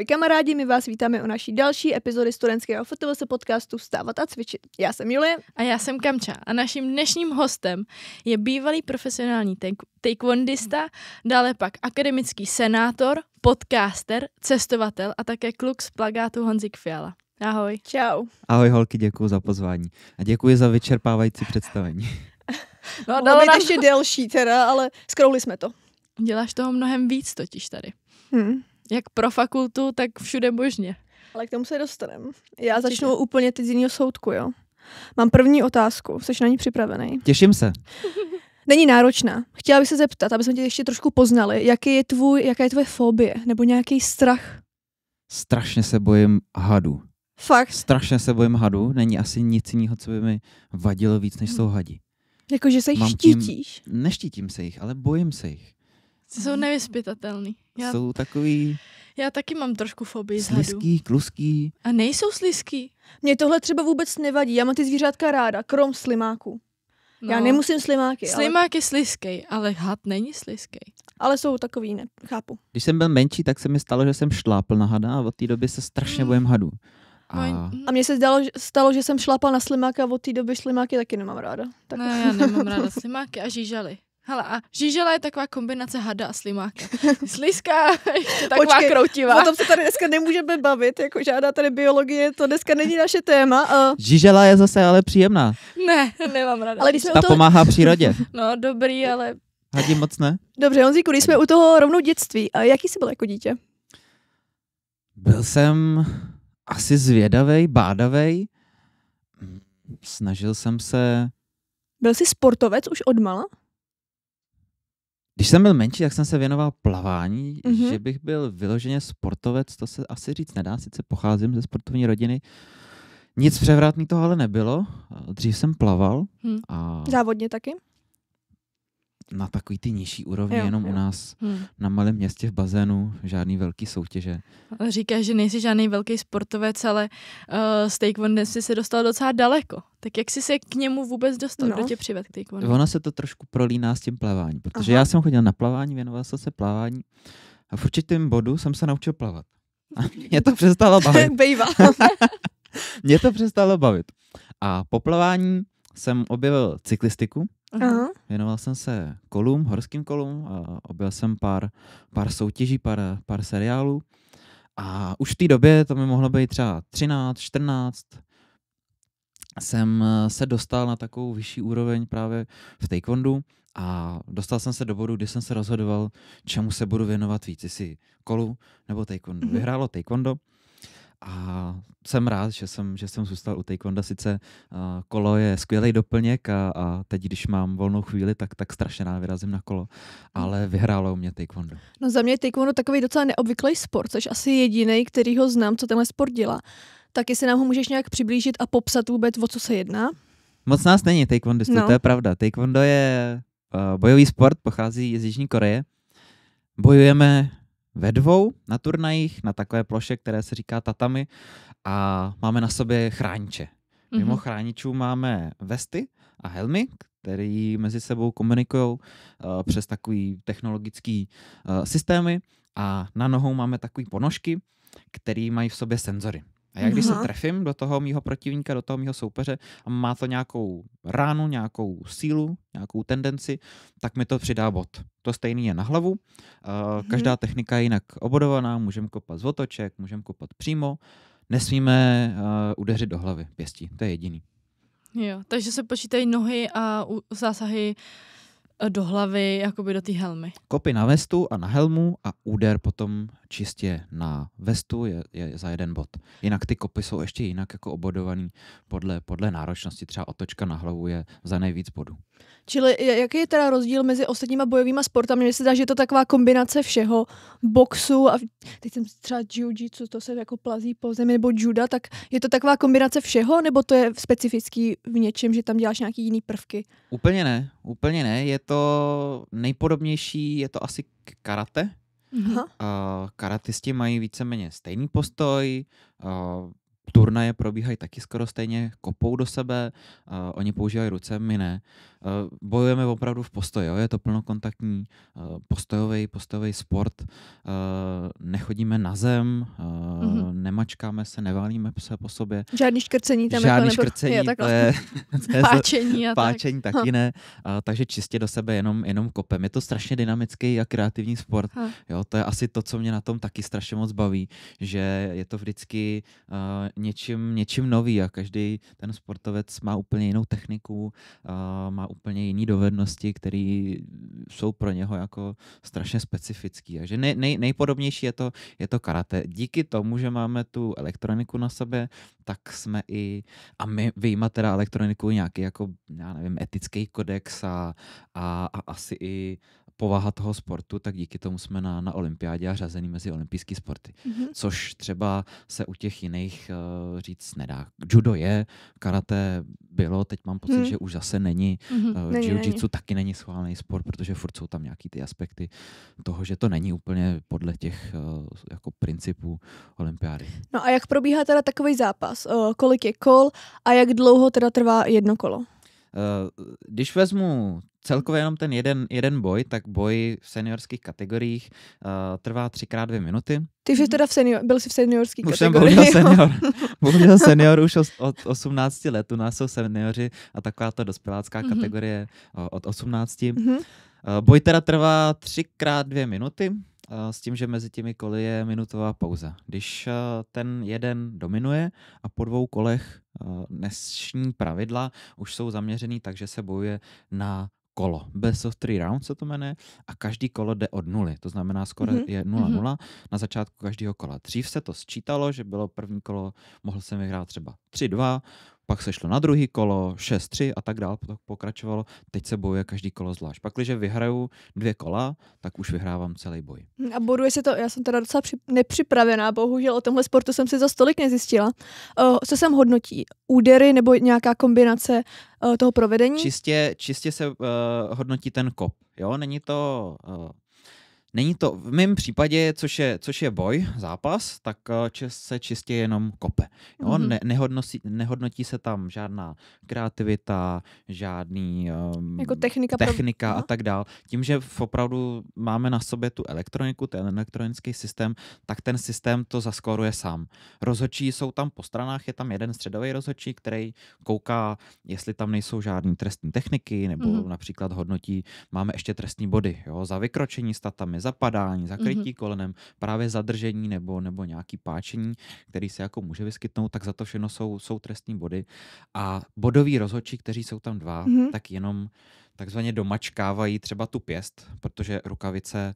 Ahoj kamarádi, my vás vítáme u naší další epizody studentského FTVS podcastu Vstávat a cvičit. Já jsem Julie. A já jsem Kamča a naším dnešním hostem je bývalý profesionální taekwondista, dále pak akademický senátor, podcaster, cestovatel a také kluk z plagátu Honzik Fiala. Ahoj. Čau. Ahoj holky, děkuji za pozvání a děkuji za vyčerpávající představení. No, a dalo být ještě delší teda, ale skrouli jsme to. Děláš toho mnohem víc totiž tady. Hmm. Jak pro fakultu, tak všude možně. Ale k tomu se dostaneme. Já Určitě. začnu úplně teď z jiného soudku, jo. Mám první otázku, jsi na ní připravený? Těším se. Není náročná. Chtěla bych se zeptat, aby jsme tě ještě trošku poznali, jaký je tvůj, jaká je tvoje fobie nebo nějaký strach? Strašně se bojím hadu. Fakt? Strašně se bojím hadu. Není asi nic jiného, co by mi vadilo víc, než hm. jsou hadi. Jakože se jich Mám štítíš? Tím, neštítím se jich, ale bojím se jich. Jsou nevyspytatelný. Já, jsou takový... Já taky mám trošku fobii Sliský, zhadu. kluský. A nejsou sliský. Mně tohle třeba vůbec nevadí. Já mám ty zvířátka ráda, krom slimáků. No. Já nemusím slimáky. Slimák ale... je sliskej, ale had není sliskej. Ale jsou takový, ne, chápu. Když jsem byl menší, tak se mi stalo, že jsem šlápl na hada a od té doby se strašně mm. bojím hadů. A... a mně se zdalo, stalo, že jsem šlápal na slimáka a od té doby slimáky taky nemám ráda. Tak... Ne, já nemám ráda slimáky a žížaly. Hele, a žížela je taková kombinace hada a slimáka. Slizka, je taková Počkej, kroutivá. O tom se tady dneska nemůžeme bavit, jako žádná tady biologie, to dneska není naše téma. A... Žížela je zase ale příjemná. Ne, nemám ráda. Ale když Ta toho... pomáhá přírodě. No dobrý, ale... Hadí moc ne. Dobře, Honzíku, když jsme u toho rovnou dětství, a jaký jsi byl jako dítě? Byl jsem asi zvědavej, bádavej. Snažil jsem se... Byl jsi sportovec už od mala? Když jsem byl menší, tak jsem se věnoval plavání, mm-hmm. že bych byl vyloženě sportovec, to se asi říct nedá, sice pocházím ze sportovní rodiny. Nic převratný toho ale nebylo. Dřív jsem plaval. Hmm. A Závodně taky? Na takový ty nižší úrovni, jo, jenom jo. u nás hmm. na malém městě v bazénu, žádný velký soutěže. Říkáš, že nejsi žádný velký sportovec, ale uh, z taekwondo si se dostal docela daleko. Tak jak jsi se k němu vůbec dostal? No. Kdo tě přived k taekwondu? Ono se to trošku prolíná s tím plaváním, protože Aha. já jsem chodil na plavání, věnoval jsem se plavání a v určitém bodu jsem se naučil plavat. A mě to přestalo bavit. Bejvá. mě to přestalo bavit. A po plavání jsem objevil cyklistiku. Aha. Věnoval jsem se kolům, horským kolům a objel jsem pár, pár soutěží, pár, pár seriálů. A už v té době, to mi mohlo být třeba 13, 14, jsem eh, se dostal na takovou vyšší úroveň právě v taekwondu a dostal jsem se do bodu, kdy jsem se rozhodoval, čemu se budu věnovat víc, jestli kolu nebo taekwondo. Mm-hmm. Vyhrálo taekwondo a jsem rád, že jsem, že jsem zůstal u taekwonda. Sice uh, kolo je skvělý doplněk a, a teď, když mám volnou chvíli, tak tak strašně rád vyrazím na kolo, mhm. ale vyhrálo u mě taekwondo. No za mě je taekwondo takový docela neobvyklý sport, což asi jediný, který ho znám, co tenhle sport dělá tak jestli nám ho můžeš nějak přiblížit a popsat vůbec, o co se jedná? Moc nás není taekwondistů, no. to je pravda. Taekwondo je uh, bojový sport, pochází z Jižní Koreje. Bojujeme ve dvou na turnajích, na takové ploše, které se říká tatami a máme na sobě chrániče. Mm-hmm. Mimo chráničů máme vesty a helmy, který mezi sebou komunikují uh, přes takový technologický uh, systémy a na nohou máme takové ponožky, které mají v sobě senzory. A já když Aha. se trefím do toho mýho protivníka, do toho mýho soupeře a má to nějakou ránu, nějakou sílu, nějakou tendenci, tak mi to přidá bod. To stejný je na hlavu. Každá mhm. technika je jinak obodovaná, můžeme kopat z otoček, můžeme kopat přímo. Nesmíme eh, udeřit do hlavy pěstí, to je jediný. Jo, takže se počítají nohy a zásahy do hlavy, jakoby do té helmy. Kopy na vestu a na helmu a úder potom čistě na vestu je, je za jeden bod. Jinak ty kopy jsou ještě jinak jako obodovaný podle, podle náročnosti. Třeba otočka na hlavu je za nejvíc bodů. Čili jaký je teda rozdíl mezi ostatníma bojovými sporty? Mně se zdá, že je to taková kombinace všeho, boxu a teď jsem třeba jiu-jitsu, to se jako plazí po zemi, nebo juda, tak je to taková kombinace všeho, nebo to je specifický v něčem, že tam děláš nějaký jiný prvky? Úplně ne, úplně ne. Je to nejpodobnější, je to asi karate. Mhm. Aha. Uh, karatisti mají víceméně stejný postoj, uh, turnaje probíhají taky skoro stejně, kopou do sebe, uh, oni používají ruce, my ne. Uh, Eh, bojujeme opravdu v postoji, jo? je to plnokontaktní postojový, eh, postojový sport, eh, nechodíme na zem, mm-hmm. nemačkáme se, neválíme se po sobě. Žádný škrcení tam jako Žádný jako škrcení, je, to je, to je páčení, a páčení tak. taky ne, takže čistě do sebe jenom, jenom kopem. Je to strašně dynamický a kreativní sport, jo? to je asi to, co mě na tom taky strašně moc baví, že je to vždycky něčím, něčím nový a každý ten sportovec má úplně jinou techniku, má úplně jiné dovednosti, které jsou pro něho jako strašně specifické. Takže nej, nej, nejpodobnější je to, je to karate. Díky tomu, že máme tu elektroniku na sebe, tak jsme i, a my vyjíma teda elektroniku nějaký jako, já nevím, etický kodex a, a, a asi i povaha toho sportu, tak díky tomu jsme na, na olympiádě a řazený mezi olympijský sporty. Mm-hmm. Což třeba se u těch jiných uh, říct nedá. Judo je, karate bylo, teď mám pocit, mm. že už zase není. Mm-hmm. Uh, není, jiu-jitsu není. taky není schválený sport, protože furt jsou tam nějaký ty aspekty toho, že to není úplně podle těch uh, jako principů olympiády. No a jak probíhá teda takový zápas? Uh, kolik je kol a jak dlouho teda trvá jedno kolo? Když vezmu celkově jenom ten jeden, jeden boj, tak boj v seniorských kategoriích uh, trvá třikrát dvě minuty. Ty jsi teda v senior, byl jsi v seniorský už kategorii. Už jsem bohužel senior. bohužel senior už od 18 let. U nás jsou seniori a taková ta dospělácká mm-hmm. kategorie od 18. Mm-hmm. Uh, boj teda trvá třikrát dvě minuty eh, s tím, že mezi těmi koly je minutová pauza. Když eh, ten jeden dominuje a po dvou kolech dnešní pravidla už jsou zaměřený tak, že se bojuje na kolo. Best of three rounds se to jmenuje a každý kolo jde od nuly. To znamená, skoro mm-hmm. je 0-0 mm-hmm. na začátku každého kola. Dřív se to sčítalo, že bylo první kolo, mohl jsem vyhrát třeba 3-2, pak se šlo na druhý kolo, 6-3 a tak dál, pokračovalo, teď se bojuje každý kolo zvlášť. Pak, když vyhraju dvě kola, tak už vyhrávám celý boj. Hm, a boduje se to, já jsem teda docela při, nepřipravená, bohužel o tomhle sportu jsem si za stolik nezjistila. Uh, co jsem hodnotí? Údery nebo nějaká kombinace uh, toho provedení? Čistě, čistě se uh, hodnotí ten kop, jo, není to... Uh, Není to v mém případě, což je, což je boj, zápas, tak eh, čes se čistě jenom kope. Jo? Mm-hmm. Ne, nehodnosí, nehodnotí se tam žádná kreativita, žádný um, jako technika, technika pro... a tak dál. Tím, že opravdu máme na sobě tu elektroniku, ten elektronický systém, tak ten systém to zaskoruje sám. Rozhodčí jsou tam po stranách, je tam jeden středový rozhodčí, který kouká, jestli tam nejsou žádné trestní techniky, nebo mm-hmm. například hodnotí, máme ještě trestní body jo? za vykročení statami, zapadání, zakrytí mm-hmm. kolenem, právě zadržení nebo, nebo nějaký páčení, který se jako může vyskytnout, tak za to všechno jsou, jsou trestní body. A bodoví rozhodčí, kteří jsou tam dva, mm-hmm. tak jenom takzvaně domačkávají třeba tu pěst, protože rukavice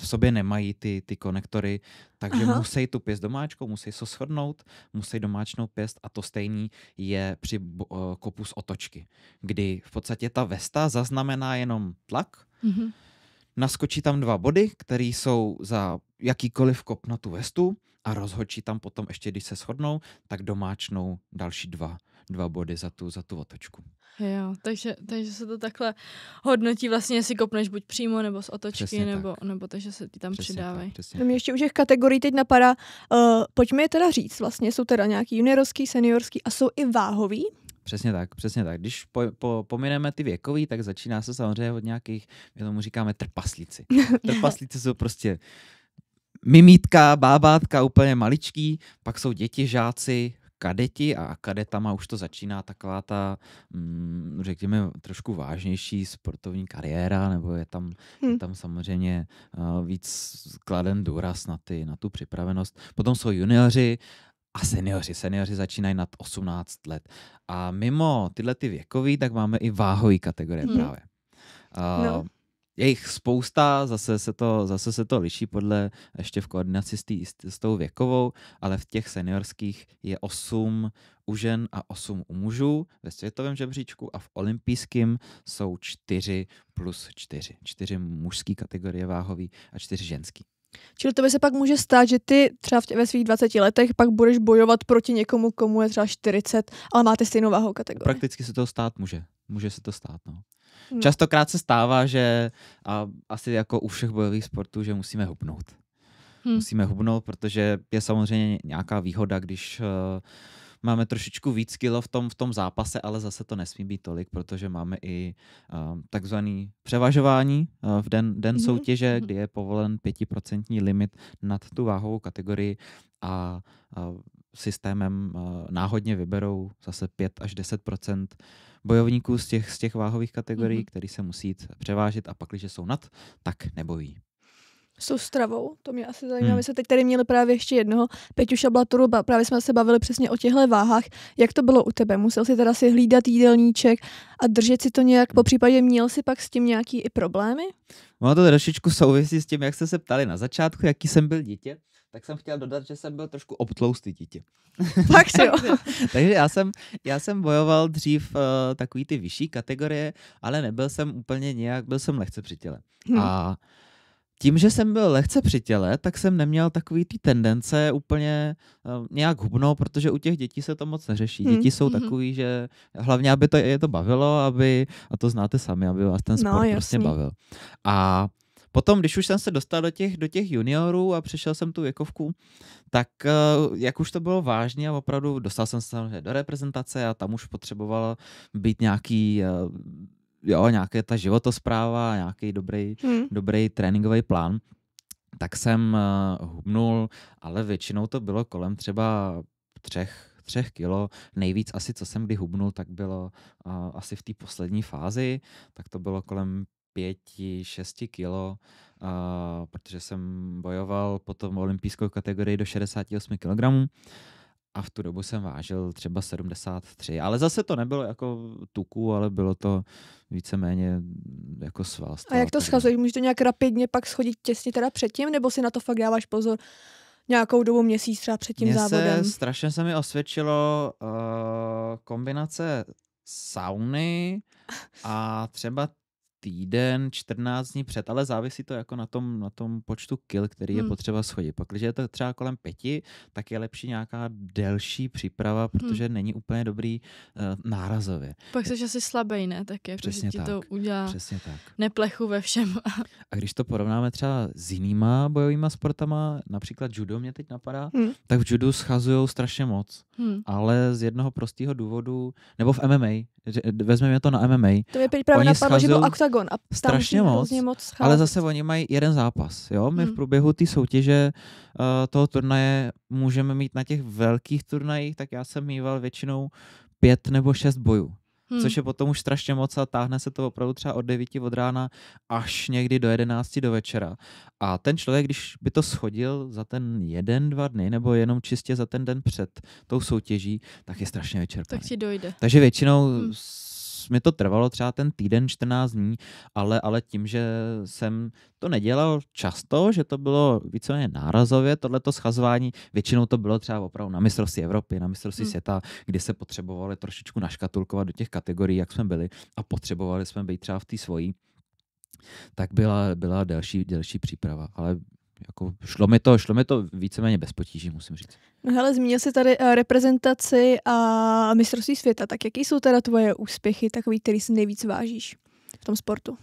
v sobě nemají ty, ty konektory, takže Aha. musí tu pěst domáčkou, musí se shodnout, musí domáčnou pěst a to stejný je při eh, kopu z otočky, kdy v podstatě ta vesta zaznamená jenom tlak, mm-hmm naskočí tam dva body, které jsou za jakýkoliv kop na tu vestu a rozhočí tam potom ještě, když se shodnou, tak domáčnou další dva, dva body za tu, za tu otočku. Jo, takže, takže se to takhle hodnotí vlastně, jestli kopneš buď přímo, nebo z otočky, přesně nebo, tak. nebo takže se ti tam přidávají. no mě ještě u těch kategorií teď napadá, uh, pojďme je teda říct, vlastně jsou teda nějaký juniorský, seniorský a jsou i váhový, Přesně tak, přesně tak. Když po, po, pomineme ty věkový, tak začíná se samozřejmě od nějakých, my tomu říkáme trpaslíci. trpaslíci jsou prostě mimítka, bábátka, úplně maličký, pak jsou děti, žáci, kadeti a kadetama už to začíná taková ta, mm, řekněme, trošku vážnější sportovní kariéra, nebo je tam, hmm. je hm. tam samozřejmě eh, víc kladen důraz na, ty, na tu připravenost. Potom jsou junioři a seniori. Seniori začínají nad 18 let. A mimo tyhle ty věkový, tak máme i váhový kategorie hmm. právě. Uh, no. Je jich spousta, zase se, to, zase se to liší podle ještě v koordinaci s, tý, s tou věkovou, ale v těch seniorských je 8 u žen a 8 u mužů ve světovém žebříčku a v olympijském jsou 4 plus 4. 4 mužský kategorie váhový a 4 ženský. Čili to by se pak může stát, že ty třeba ve svých 20 letech pak budeš bojovat proti někomu, komu je třeba 40, ale máte stejnou váhu kategorii. Prakticky se to stát může. Může se to stát, no. Hmm. Častokrát se stává, že a, asi jako u všech bojových sportů, že musíme hubnout. Hmm. Musíme hubnout, protože je samozřejmě nějaká výhoda, když uh, máme trošičku víc kilo v tom, v tom zápase, ale zase to nesmí být tolik, protože máme i um, takzvaný převažování uh, v den, den mm-hmm. soutěže, mhm. kdy je povolen pětiprocentní limit nad tu váhovou kategorii a uh, systémem uh, náhodně vyberou zase 5 až 10 bojovníků z těch, z těch váhových kategorií, mm-hmm. který se musí převážit a pak, když jsou nad, tak nebojí s tou stravou, to mě asi zajímá. Hmm. My jsme teď tady měli právě ještě jednoho, Peťu Šablaturu, právě jsme se bavili přesně o těchto váhách. Jak to bylo u tebe? Musel si teda si hlídat jídelníček a držet si to nějak, po případě měl si pak s tím nějaký i problémy? Ono to trošičku souvisí s tím, jak jste se ptali na začátku, jaký jsem byl dítě tak jsem chtěl dodat, že jsem byl trošku obtloustý dítě. Tak jo. takže já jsem, já jsem bojoval dřív uh, takový ty vyšší kategorie, ale nebyl jsem úplně nějak, byl jsem lehce při těle. Hmm. A tím, že jsem byl lehce při těle, tak jsem neměl takový ty tendence úplně uh, nějak hubno, protože u těch dětí se to moc neřeší. Hmm. Děti jsou mhm. takový, že hlavně, aby to je to bavilo, aby, a to znáte sami, aby vás ten no, sport no, prostě bavil. A Potom, když už jsem se dostal do těch, do těch juniorů a přešel jsem tu věkovku, tak eh, jak už to bylo vážně a opravdu dostal jsem se do reprezentace a tam už potřeboval být nějaký eh, jo, nějaké ta životospráva, nějaký dobrý, hmm. dobrý tréninkový plán, tak jsem uh, hubnul, ale většinou to bylo kolem třeba třech, třech kilo. Nejvíc asi, co jsem kdy hubnul, tak bylo uh, asi v té poslední fázi, tak to bylo kolem pěti, šesti kilo, uh, protože jsem bojoval potom olympijskou kategorii do 68 Uh, a v tu dobu jsem vážil třeba 73, ale zase to nebylo jako tuku, ale bylo to víceméně jako svalstvo. A jak to schazuješ? Můžeš to nějak rapidně pak schodit těsně teda předtím, nebo si na to fakt dáváš pozor nějakou dobu měsíc třeba před tím Mně závodem? Se, strašně se mi osvědčilo uh, kombinace sauny a třeba týden, 14 dní před, ale závisí to jako na tom, na tom počtu kill, který je hmm. potřeba schodit. Pak, když je to třeba kolem pěti, tak je lepší nějaká delší příprava, hmm. protože hmm. není úplně dobrý uh, nárazově. Pak jsi asi slabý, ne? Tak je, jako, Přesně protože ti tak. to udělá Přesně tak. neplechu ve všem. a když to porovnáme třeba s jinýma bojovými sportama, například judo mě teď napadá, hmm. tak v judu schazují strašně moc. Hmm. Ale z jednoho prostého důvodu, nebo v MMA, vezmeme to na MMA. To je právě napadlo, že byl Oktagon a strašně moc, moc ale zase oni mají jeden zápas. Jo? My hmm. v průběhu té soutěže uh, toho turnaje můžeme mít na těch velkých turnajích, tak já jsem mýval většinou pět nebo šest bojů. Hmm. Což je potom už strašně moc a táhne se to opravdu třeba od 9 od rána až někdy do 11 do večera. A ten člověk, když by to schodil za ten jeden, dva dny, nebo jenom čistě za ten den před tou soutěží, tak je strašně večer. Tak ti dojde. Takže většinou hmm mi to trvalo třeba ten týden, 14 dní, ale, ale tím, že jsem to nedělal často, že to bylo víceméně nárazově, tohleto schazování, většinou to bylo třeba opravdu na mistrovství Evropy, na mistrovství hmm. světa, kdy se potřebovali trošičku naškatulkovat do těch kategorií, jak jsme byli a potřebovali jsme být třeba v té svojí tak byla, byla delší, delší příprava. Ale jako šlo mi to, šlo mi to víceméně bez potíží, musím říct. No hele, zmínil jsi tady eh, reprezentaci a mistrovství světa, tak jaký jsou teda tvoje úspěchy, takový, který si nejvíc vážíš v tom sportu?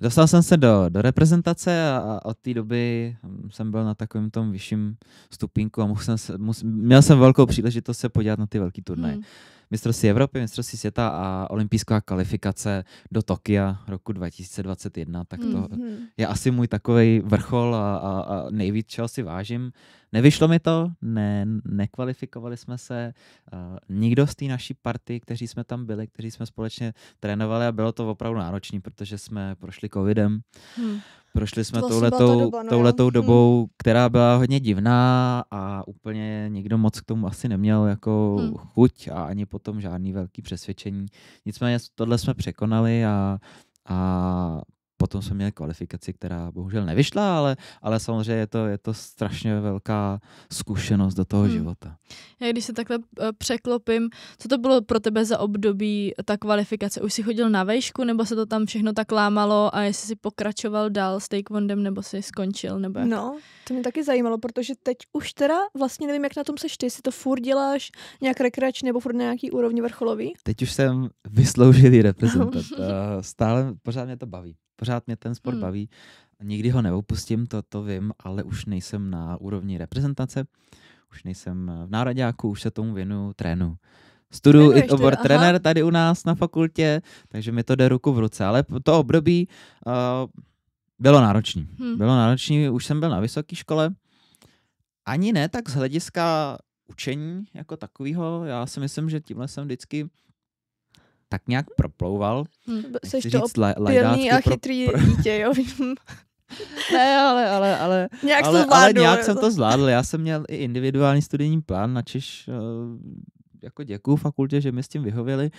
Dostal jsem se do, do reprezentace a od té doby hm, jsem byl na takovém tom vyšším stupínku a musel, musel, měl jsem velkou příležitost se podívat na ty velký turnaje. Hmm mistrovství Evropy, mistrovství světa a olympijská kvalifikace do Tokia roku 2021, tak to mm-hmm. je asi můj takový vrchol a, a, a nejvíc, čeho si vážím. Nevyšlo mi to, ne, nekvalifikovali jsme se, uh, nikdo z té naší party, kteří jsme tam byli, kteří jsme společně trénovali a bylo to opravdu náročné, protože jsme prošli covidem. Mm. Prošli jsme vlastně touhletou, doba, no touhletou dobou, hmm. která byla hodně divná a úplně nikdo moc k tomu asi neměl jako hmm. chuť a ani potom žádný velký přesvědčení. Nicméně tohle jsme překonali a, a potom jsme měl kvalifikaci, která bohužel nevyšla, ale, ale samozřejmě je to, je to strašně velká zkušenost do toho hmm. života. Já když se takhle eh, překlopím, co to bylo pro tebe za období ta kvalifikace? Už jsi chodil na vejšku, nebo se to tam všechno tak lámalo a jestli jsi pokračoval dál s Takevondem, nebo jsi skončil? Nebo jak? No, to mě taky zajímalo, protože teď už teda vlastně nevím, jak na tom seš ty, jestli to furt děláš nějak rekreačně nebo furt na nějaký úrovni vrcholový? Teď už jsem vysloužilý reprezentant. No. Stále pořád mě to baví pořád mě ten sport hmm. baví. Nikdy ho neopustím, to, to vím, ale už nejsem na úrovni reprezentace, už nejsem v nároďáku, už se tomu věnu trénu. studu, i obor aha. trenér tady u nás na fakultě, takže mi to jde ruku v ruce, ale to období uh, bylo náročný. Hmm. Bylo náročný, už jsem byl na vysoké škole, ani ne tak z hlediska učení jako takového. Já si myslím, že tímhle jsem vždycky tak nějak proplouval. Hmm. Seš to říct, la, a chytrý pro, pro... dítě, jo? ne, ale, ale, ale, nějak, ale, to ale nějak jsem to zvládl. Já jsem měl i individuální studijní plán, načiž eh, jako děkuju fakultě, že mi s tím vyhověli,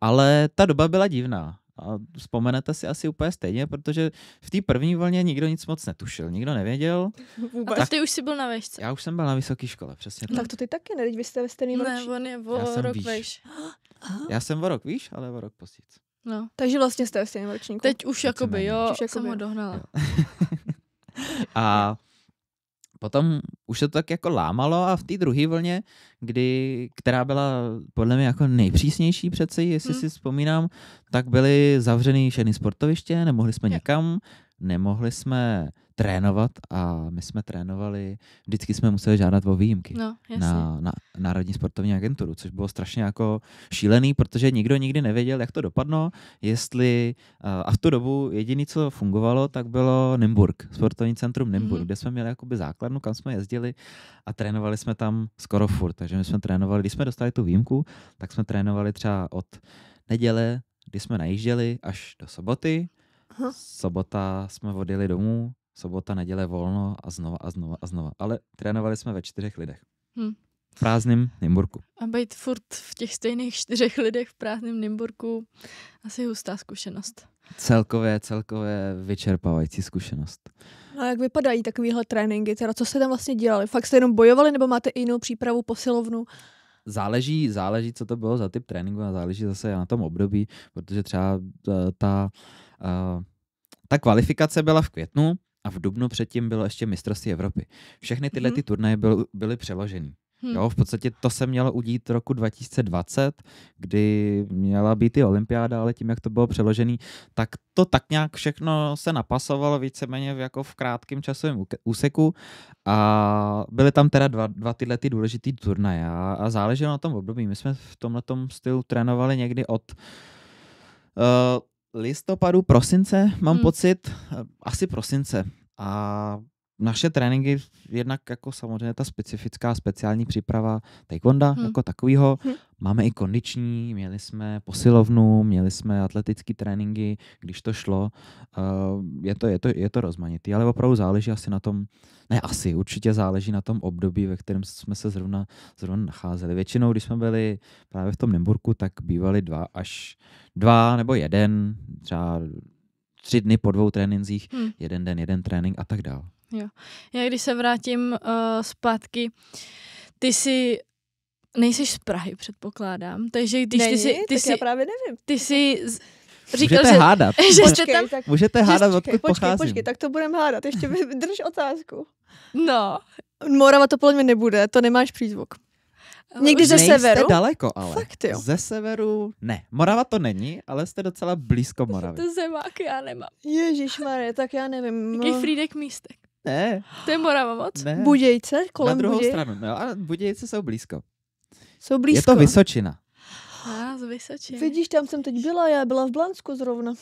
ale ta doba byla divná. A vzpomenete si asi úplně stejně, protože v té první vlně nikdo nic moc netušil, nikdo nevěděl. Vůbec. Tak, ty už jsi byl na vešce. Já už jsem byl na vysoké škole, přesně no tak. Tak to ty taky ne, vy jste ve stejném Ne, on je o Já rok vejš. Aha. Já jsem o rok, víš, ale o rok posíc. No. Takže vlastně jste v stejném ročníku. Teď už Teď jakoby, jo, už jakoby, jsem ho dohnala. a potom už se to tak jako lámalo a v té druhé vlně, kdy, která byla podle mě jako nejpřísnější přeci, jestli hmm. si vzpomínám, tak byly zavřený všechny sportoviště, nemohli jsme jo. někam, nemohli jsme trénovat a my jsme trénovali, vždycky jsme museli žádat o výjimky no, jasně. na, na sportovní agenturu, což bylo strašně jako šílený, protože nikdo nikdy nevěděl, jak to dopadlo, jestli, a v tu dobu jediné, co fungovalo, tak bylo Nymburk, sportovní centrum Nymburk, mm-hmm. kde jsme měli jakoby základnu, kam jsme jezdili a trénovali jsme tam skoro furt, takže my jsme trénovali, když jsme dostali tu výjimku, tak jsme trénovali třeba od neděle, kdy jsme najížděli až do soboty, Aha. Sobota jsme odjeli domů, sobota, neděle, volno a znova a znova a znova. Ale trénovali jsme ve čtyřech lidech. Hmm. V prázdném Nymburku. A být furt v těch stejných čtyřech lidech v prázdném Nymburku asi hustá zkušenost. Celkově, celkově vyčerpávající zkušenost. No a jak vypadají takovéhle tréninky? Teda co jste tam vlastně dělali? Fakt jste jenom bojovali nebo máte i jinou přípravu, posilovnu? Záleží, záleží, co to bylo za typ tréninku a záleží zase na tom období, protože třeba eh, ta, ta, eh, ta kvalifikace byla v květnu, a v dubnu předtím bylo ještě mistrovství Evropy. Všechny tyhle mhm. ty turnaje byl, byly přeloženy. Hmm. Jo, v podstatě to se mělo udít roku 2020, kdy měla být i olympiáda, ale tím, jak to bylo přeložený, tak to tak nějak všechno se napasovalo víceméně jako v krátkém časovém úseku a byly tam teda dva, dva tyhle ty důležitý turnaje a, a záleželo na tom období. My jsme v tomhle stylu trénovali někdy od uh, listopadu, prosince, mám hmm. pocit, eh, asi prosince. A naše tréninky, jednak jako samozřejmě ta specifická speciální příprava taekwonda hmm. jako takovýho, hmm. máme i kondiční, měli jsme posilovnu, měli jsme atletické tréninky, když to šlo, eh, je, to, je, to, je to rozmanitý, ale opravdu záleží asi na tom, ne asi, určitě záleží na tom období, ve kterém jsme se zrovna, zrovna nacházeli. Většinou, když jsme byli právě v tom nemburku, tak bývali dva až dva nebo jeden, třeba tři dny po dvou tréninzích, hmm. jeden den, jeden trénink a tak dále. Jo. Já když se vrátím uh, zpátky, ty si nejsi z Prahy, předpokládám. Takže když Není, ty si... Ty tak si, já právě nevím. Ty si Říkal, můžete že, hádat. Že počkej, jste tam, tak, můžete hádat, odkud počkej, pocházím. Počkej, tak to budeme hádat. Ještě drž otázku. No. Morava to podle mě nebude, to nemáš přízvuk. Někdy ze severu? daleko, ale. Fakt jo. Ze severu ne. Morava to není, ale jste docela blízko Moravy. To zemák já nemám. Ježíš Marie, tak já nevím. Jaký no. Frídek místek. Ne. To je Morava moc. Ne. Budějce, kolem Na druhou Budějce. stranu, no, ale Budějce jsou blízko. Jsou blízko. Je to Vysočina. A, z Vysočiny. Vidíš, tam jsem teď byla, já byla v Blansku zrovna.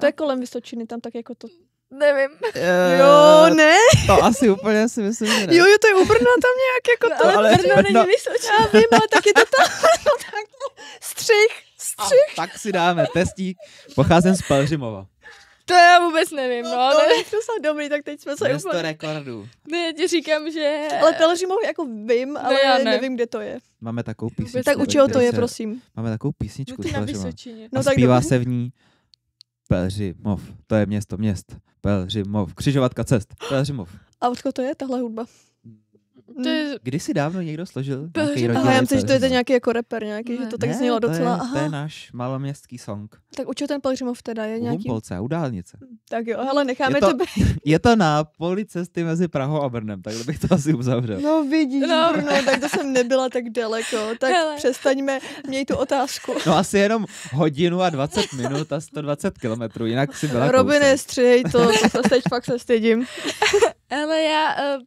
To je kolem Vysočiny, tam tak jako to... Nevím. Uh, jo, ne? To asi úplně si myslím, že ne. Jo, jo, to je u Brna tam nějak jako to, no, ale, ale Brno, není no. Vysočina. Já vím, ale tak je to tam. No, tak, střih, střih. A, tak si dáme testík. Pocházím z Pelřimova. To já vůbec nevím, no. no to, ne. to jsou dobrý, tak teď jsme se Město úplně... rekordů. Ne, já ti říkám, že... Ale Teležimov jako vím, ale ne, já ne. nevím, kde to je. Máme takovou písničku. tak u čeho to je, se... prosím? Máme takovou písničku. No, na Vysočině. No, tak zpívá dobře. se v ní Pelřimov. To je město měst. Pelřimov. Křižovatka cest. Pelřimov. A odkud to je, tahle hudba? To je... Kdysi dávno někdo složil nějaký rodinný Já myslím, že to je nějaký jako reper nějaký, ne. že to tak ne, znělo docela. To je, to je náš maloměstský song. Tak učil ten Pelhřimov teda je nějaký... Humpolce, u dálnice. Hmm, tak jo, ale necháme je to, to být. Je to na poli cesty mezi Prahou a Brnem, tak bych to asi uzavřel. No vidíš, no. Bruno, tak to jsem nebyla tak daleko. Tak hele. přestaňme, měj tu otázku. No asi jenom hodinu a 20 minut a 120 kilometrů, jinak si byla Robine, to, to se teď fakt se stydím. Ale já, uh,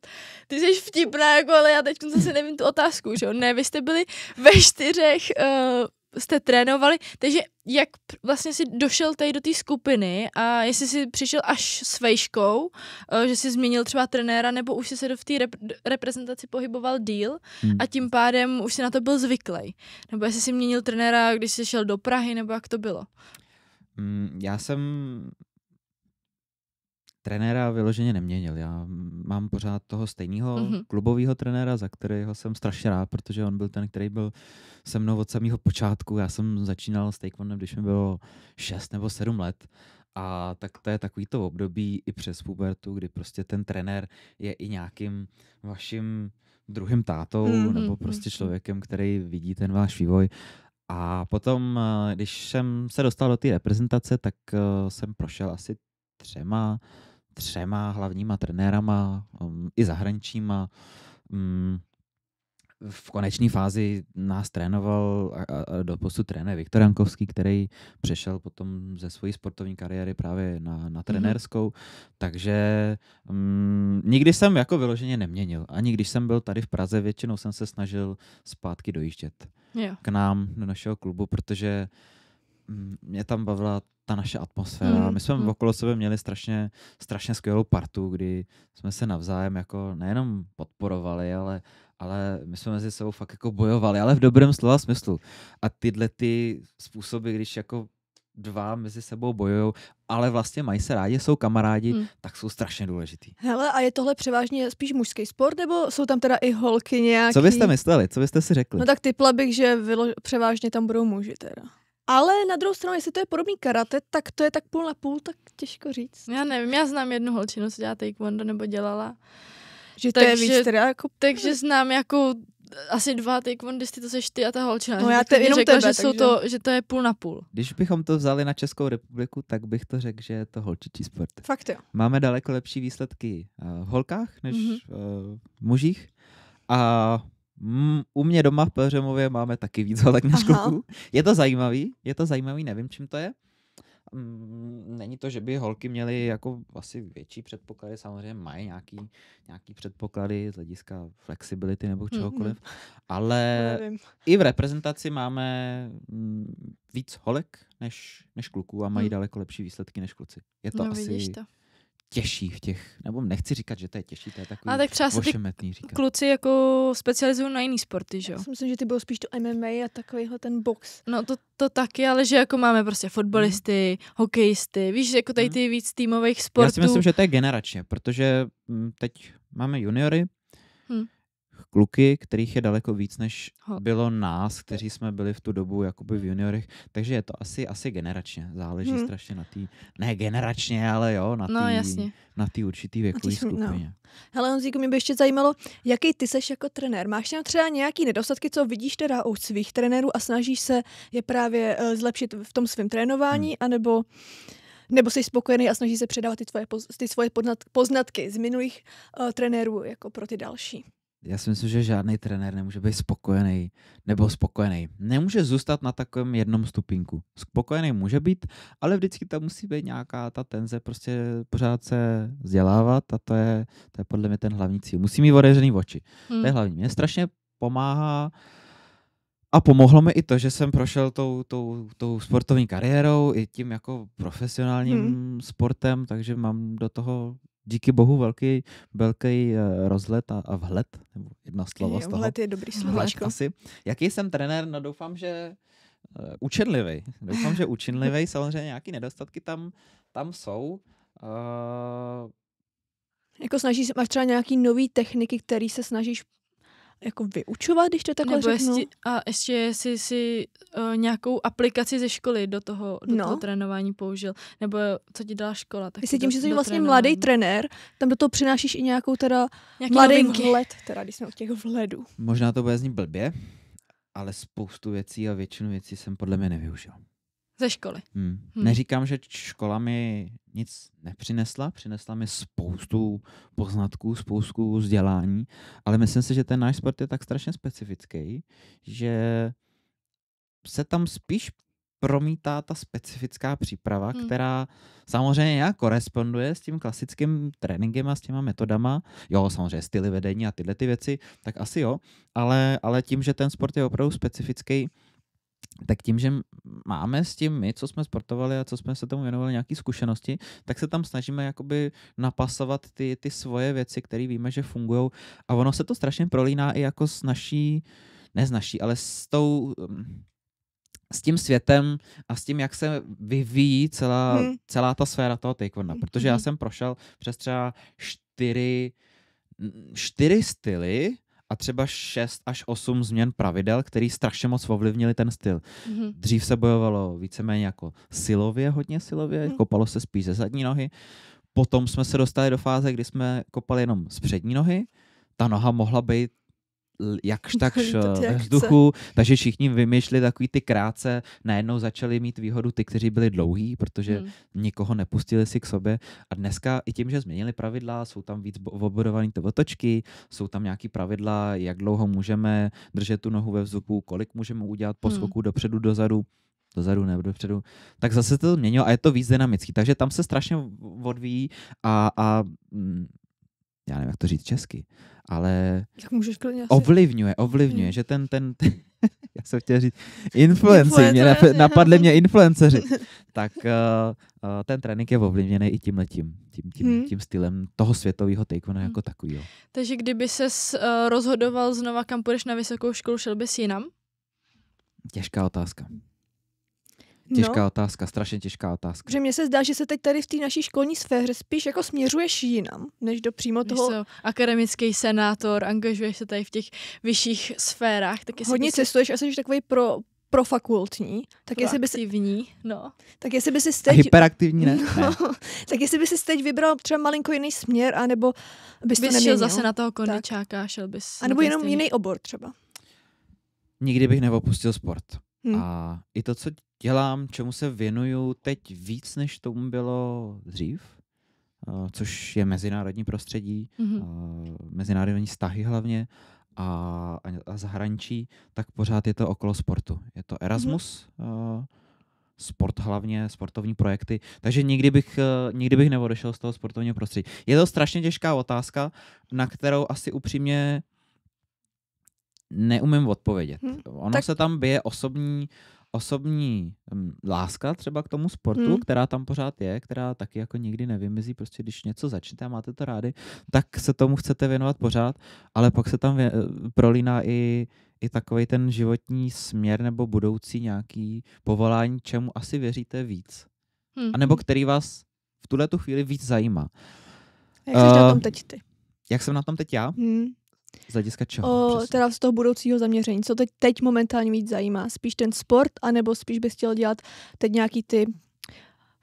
ty jsi vtipná, jako, ale já teď zase nevím tu otázku, že jo? Ne, vy jste byli ve čtyřech, uh, jste trénovali, takže jak vlastně si došel tady do té skupiny a jestli si přišel až s vejškou, uh, že si změnil třeba trenéra, nebo už jsi se do v té rep- reprezentaci pohyboval díl hmm. a tím pádem už si na to byl zvyklý. Nebo jestli si měnil trenéra, když jsi šel do Prahy, nebo jak to bylo? Hmm, já jsem trenéra vyloženě neměnil. Já mám pořád toho stejného mm-hmm. klubového trenéra, za kterého jsem strašně rád, protože on byl ten, který byl se mnou od samého počátku. Já jsem začínal s taekwondem, když mi bylo 6 nebo 7 let. A tak to je takový to období i přes pubertu, kdy prostě ten trenér je i nějakým vaším druhým tátou mm-hmm. nebo mhm, prostě člověkem, který vidí ten váš vývoj. A potom, eh, když jsem se dostal do té reprezentace, tak eh, jsem prošel asi třema třema hlavníma trenérama, um, i zahraničíma Um, v konečné fázi nás trénoval a, a do postu trenér Viktor Jankovský, který přešel potom ze své sportovní kariéry právě na, na mhm. trenérskou, mm-hmm. takže um, nikdy jsem jako vyloženě neměnil. Ani když jsem byl tady v Praze, většinou jsem se snažil zpátky dojíždět jo. k nám, do našeho klubu, protože mm, mě tam bavila ta naše atmosféra. Mm, My jsme mm. okolo sebe měli strašně, strašně skvělou partu, kdy jsme se navzájem jako nejenom podporovali, ale, ale my jsme mezi sebou fakt jako bojovali, ale v dobrém slova smyslu. A tyhle ty způsoby, když jako dva mezi sebou bojují, ale vlastně mají se rádi, jsou kamarádi, hmm. tak jsou strašně důležitý. Hele, a je tohle převážně spíš mužský sport, nebo jsou tam teda i holky nějaký? Co byste mysleli, co byste si řekli? No tak typla bych, že vylo... převážně tam budou muži teda. Ale na druhou stranu, jestli to je podobný karate, tak to je tak půl na půl, tak těžko říct. Já nevím, já znám jednu holčinu, co dělá taekwondo nebo dělala. Že to takže, je víc teda jako... Takže znám jako asi dva taekwondisty, to seš ty a ta holčina. No já te, jenom řekla, tebe, že, takže... jsou to, že to je půl na půl. Když bychom to vzali na Českou republiku, tak bych to řekl, že je to holčičí sport. Fakt jo. Máme daleko lepší výsledky eh, v holkách než mm-hmm. v mužích. A Mm, u mě doma v Pelřemově máme taky víc holek než kluků. Je to zajímavý, je to zajímavý, nevím, čím to je. Mm, není to, že by holky měly jako asi větší předpoklady, samozřejmě mají nějaký, nějaký předpoklady z hlediska flexibility nebo čehokoliv, mm-hmm. ale nevím. i v reprezentaci máme mm, víc holek než, než kluků a mají mm. daleko lepší výsledky než kluci. Je to no, asi... Vidíš to těžší v těch, nebo nechci říkat, že to je těžší, to je takový tak třeba ty říkat. kluci jako specializují na jiný sporty, že jo? Já si myslím, že ty bylo spíš to MMA a takovýhle ten box. No to, to taky, ale že jako máme prostě fotbalisty, mm. hokejisty, víš, jako tady mhm. ty mm. víc týmových sportů. Já si myslím, že to je generačně, protože mm, teď máme juniory, mm kluky, kterých je daleko víc, než bylo nás, kteří jsme byli v tu dobu jakoby v juniorech. Takže je to asi asi generačně. Záleží hmm. strašně na té, ne generačně, ale jo, na té no, jasně. na tý určitý věkový no. skupině. No. Hele, Honzíku, mě by ještě zajímalo, jaký ty seš jako trenér. Máš tam třeba nějaký nedostatky, co vidíš teda u svých trenérů a snažíš se je právě eh, zlepšit v tom svém trénování, hmm. anebo nebo jsi spokojený a snaží se předávat ty, tvoje, ty svoje poznatky z minulých uh, trenérů jako pro ty další? já si myslím, že žádný trenér nemůže být spokojený nebo spokojený. Nemůže zůstat na takovém jednom stupinku. Spokojený může být, ale vždycky tam musí být nějaká ta tenze, prostě pořád se vzdělávat a to je, to je podle mě ten hlavní cíl. Musí mít otevřený oči. Hmm. To je hlavní. Mě strašně pomáhá a pomohlo mi i to, že jsem prošel tou, tou, tou sportovní kariérou i tím jako profesionálním hmm. sportem, takže mám do toho díky bohu velký, velký eh, rozlet a, a vhled, nebo jedna slova z toho. Vhled je dobrý slovo. Jako. asi. Jaký jsem trenér? No doufám, že uh, eh, učenlivý. Doufám, že učenlivý. Samozřejmě nějaký nedostatky tam, tam jsou. Uh, jako snažíš, máš třeba nějaký nový techniky, který se snažíš jako vyučovat, když to takhle Nebo řeknu. Jestli, a ještě jestli si uh, nějakou aplikaci ze školy do toho, do no. toho trénování použil, nebo co ti dala škola. Tak jestli tím, do, že jsi vlastně trénování. mladý trenér, tam do toho přinášíš i nějakou teda Nějaký mladý novinky. vhled, teda když jsme u těch vhledů. Možná to bude znít blbě, ale spoustu věcí a většinu věcí jsem podle mě nevyužil. Ze školy. Hmm. Hmm. Neříkám, že škola mi nic nepřinesla, přinesla mi spoustu poznatků, spoustu vzdělání, ale myslím si, že ten náš sport je tak strašně specifický, že se tam spíš promítá ta specifická příprava, hmm. která samozřejmě já koresponduje s tím klasickým tréninkem a s těma metodama. Jo, samozřejmě styly vedení a tyhle ty věci, tak asi jo, ale, ale tím, že ten sport je opravdu specifický, tak tím, že máme s tím my, co jsme sportovali a co jsme se tomu věnovali, nějaké zkušenosti, tak se tam snažíme jakoby napasovat ty, ty svoje věci, které víme, že fungují. A ono se to strašně prolíná i jako s naší, ne s naší, ale s tou, mm, s tím světem a s tím, jak se vyvíjí celá, hmm. celá ta sféra toho taekwonda. Protože já hmm. jsem prošel přes třeba čtyři, čtyři styly, a třeba 6 až 8 změn pravidel, které strašně moc ovlivnili ten styl. Mm-hmm. Dřív se bojovalo víceméně jako silově, hodně silově, mm-hmm. kopalo se spíš ze zadní nohy. Potom jsme se dostali do fáze, kdy jsme kopali jenom z přední nohy. Ta noha mohla být jakž takž eh, vzduchu, takže všichni vymýšleli takový ty krátce, najednou začali mít výhodu ty, kteří byli dlouhý, protože hmm. nikoho nepustili si k sobě a dneska i tím, že změnili pravidla, jsou tam víc obodované ty otočky, jsou tam nějaký pravidla, jak dlouho můžeme držet tu nohu ve vzduchu, kolik můžeme udělat hmm. poskoků hmm. dopředu, dozadu, dozadu nebo dopředu, tak zase to změnilo a je to víc dynamický. Takže tam se strašně odvíjí a, a mm, já nevím, jak to říct česky, ale tak můžeš klidně ovlivňuje, ovlivňuje, hmm. že ten, ten, ten já jsem chtěl říct, influenci, mě nap, napadly no. mě influenceři, tak uh, uh, ten trénink je ovlivněný i tím letím, tím, tím, hmm. tím stylem toho světového taekwonda hmm. jako takového. Takže kdyby se uh, rozhodoval znova, kam půjdeš na vysokou školu, šel bys jinam? Těžká otázka. Těžká no. otázka, strašně těžká otázka. Že mně se zdá, že se teď tady v té naší školní sféře spíš jako směřuješ jinam, než do přímo toho. Víš co, akademický senátor, angažuješ se tady v těch vyšších sférách. Taky Hodně si... cestuješ a jsi takový pro, profakultní, tak jestli by si no. Tak jestli by si teď... hyperaktivní, ne? No, ne. tak jestli by si teď vybral třeba malinko jiný směr, anebo bys, bys to neměnil. šel zase na toho kondičáka, šel bys... A nebo jenom stejný. jiný obor třeba. Nikdy bych neopustil sport. Hmm. A i to, co dělám, čemu se věnuju teď víc, než tomu bylo dřív, eh, což je mezinárodní prostředí, mm-hmm. mezinárodní vztahy hlavně a, a zahraničí, tak pořád je to okolo sportu. Je to Erasmus, mm-hmm. sport hlavně, sportovní projekty, takže nikdy bych, nikdy bych neodešel z toho sportovního prostředí. Je to strašně těžká otázka, na kterou asi upřímně neumím odpovědět. Mhm. ono tak... se tam bije osobní osobní láska třeba k tomu sportu, hmm. která tam pořád je, která taky jako nikdy nevymizí, prostě když něco začnete a máte to rádi, tak se tomu chcete věnovat pořád, ale pak se tam vě- eh, prolíná i, i takový ten životní směr nebo budoucí nějaký povolání, čemu asi věříte víc. Hmm. A nebo který vás v tuhle tu chvíli víc zajímá. jak jsi uh, na tom eh, teď ty? Jak jsem na tom teď já? Hmm. Z hlediska čeho? O, teda z toho budoucího zaměření. Co teď, teď momentálně víc zajímá? Spíš ten sport, anebo spíš bys chtěl dělat teď nějaký ty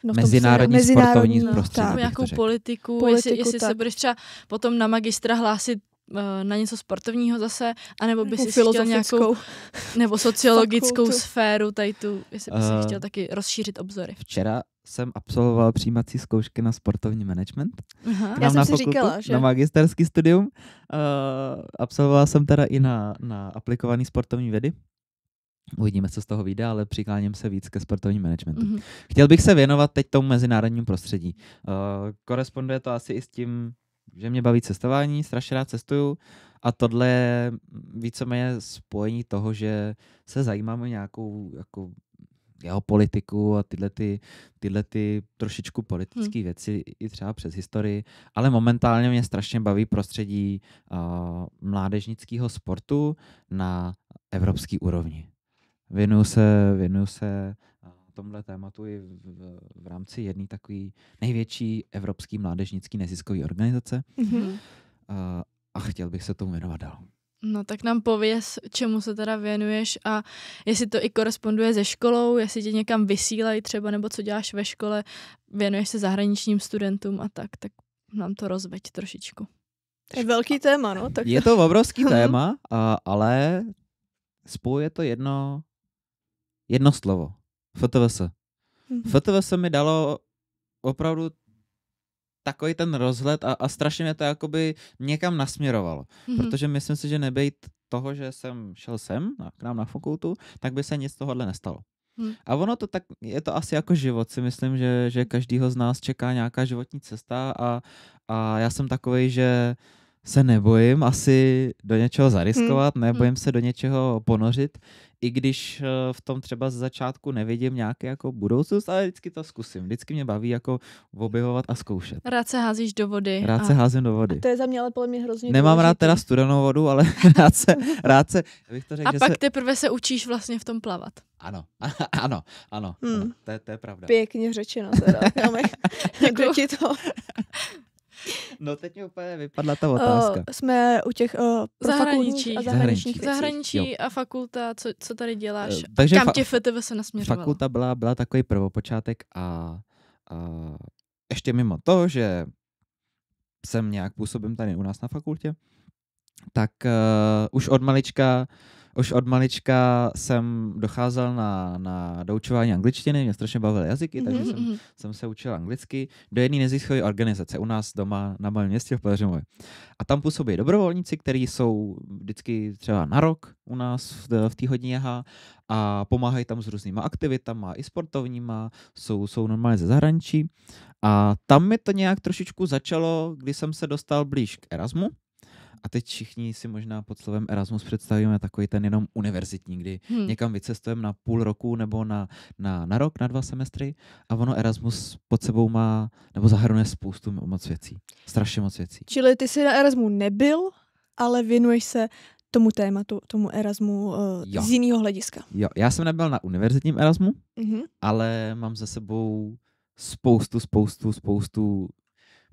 No, mezinárodní, tom, mezinárodní sportovní no, prostředí. Nějakou politiku, politiku, jestli, jestli se budeš třeba potom na magistra hlásit eh, na něco sportovního zase, anebo bys si chtěl nějakou, nebo sociologickou sféru, tady tu, jestli bys uh, chtěl taky rozšířit obzory. Včera jsem absolvoval přijímací zkoušky na sportovní management. Aha, já jsem si fakultu, říkala, že? Na magisterský studium. Uh, absolvoval jsem teda i na, na aplikovaný sportovní vědy. Uvidíme, co z toho vyjde, ale přikláním se víc ke sportovnímu managementu. Mm-hmm. Chtěl bych se věnovat teď tomu mezinárodnímu prostředí. Uh, koresponduje to asi i s tím, že mě baví cestování, strašně rád cestuju a tohle je víceméně spojení toho, že se zajímám o nějakou jako Geopolitiku a tyhle, ty, tyhle ty trošičku politické hmm. věci i třeba přes historii, ale momentálně mě strašně baví prostředí uh, mládežnického sportu na evropské úrovni. Věnuju se, věnuju se tomhle tématu i v, v, v rámci jedné takové největší evropské mládežnické neziskové organizace. Mm-hmm. Uh, a chtěl bych se tomu věnovat dál. No tak nám pověz, čemu se teda věnuješ a jestli to i koresponduje se školou, jestli tě někam vysílají třeba, nebo co děláš ve škole, věnuješ se zahraničním studentům a tak, tak nám to rozveď trošičku. Je velký téma, no. Tak... Je to obrovský mhm. téma, ale spojuje to jedno, jedno slovo. FTVS. Mhm. FTVS mi dalo opravdu takový ten rozhled a, a strašně mě to jakoby někam nasměrovalo. Mm-hmm. Protože myslím si, že nebejt toho, že jsem šel sem na, k nám na fakultu, tak by se nic tohohle nestalo. Mhm. A ono to tak, je to asi jako život, si myslím, že, že každýho z nás čeká nějaká životní cesta a, a já jsem takový, že se nebojím asi do něčeho mhm. zariskovat, nebojím mhm. se do něčeho ponořit, i když eh, v tom třeba z začátku nevidím nějaké jako budoucnost, ale vždycky to zkusím. Vždycky mě baví jako objevovat a zkoušet. Rád se házíš do vody. Rád a... se házím do vody. A to je za mě ale podle mě hrozně Nemám důležitý. rád teda studenou vodu, ale rád se, rád se bych to řekl, A že pak se... teprve se učíš vlastně v tom plavat. Ano, ano, ano, hmm. ano to, je, to je pravda. Pěkně řečeno teda. Děkuji ti to. No teď mi úplně vypadla ta otázka. Uh, jsme u těch uh, zahraničí. A zahraničních věcí. Zahraničí a fakulta, co, co tady děláš? Uh, takže Kam fa- tě FTV se nasměřovala? Fakulta byla, byla takový prvopočátek a, a ještě mimo to, že jsem nějak působím tady u nás na fakultě, tak uh, už od malička uh, už od malička jsem docházel na, na doučování angličtiny, mě strašně bavily jazyky, mm-hmm, takže jsem, mhm. jsem se učil anglicky do jedné neziskové organizace u nás doma na malém městě v Pařimově. A tam působí dobrovolníci, kteří jsou vždycky třeba na rok u nás v, v té hodině H a pomáhají tam s různýma aktivitama, i sportovníma, jsou, jsou normálně ze zahraničí. A tam mi to nějak trošičku začalo, když jsem se dostal blíž k Erasmu, a teď všichni si možná pod slovem Erasmus představíme takový ten jenom univerzitní, kdy hmm. někam vycestujeme na půl roku nebo na, na, na rok, na dva semestry a ono Erasmus pod sebou má nebo zahrnuje spoustu moc věcí. Strašně moc věcí. Čili ty jsi na Erasmu nebyl, ale věnuješ se tomu tématu, tomu Erasmu uh, jo. z jiného hlediska. Jo, já jsem nebyl na univerzitním Erasmu, mm-hmm. ale mám za sebou spoustu, spoustu, spoustu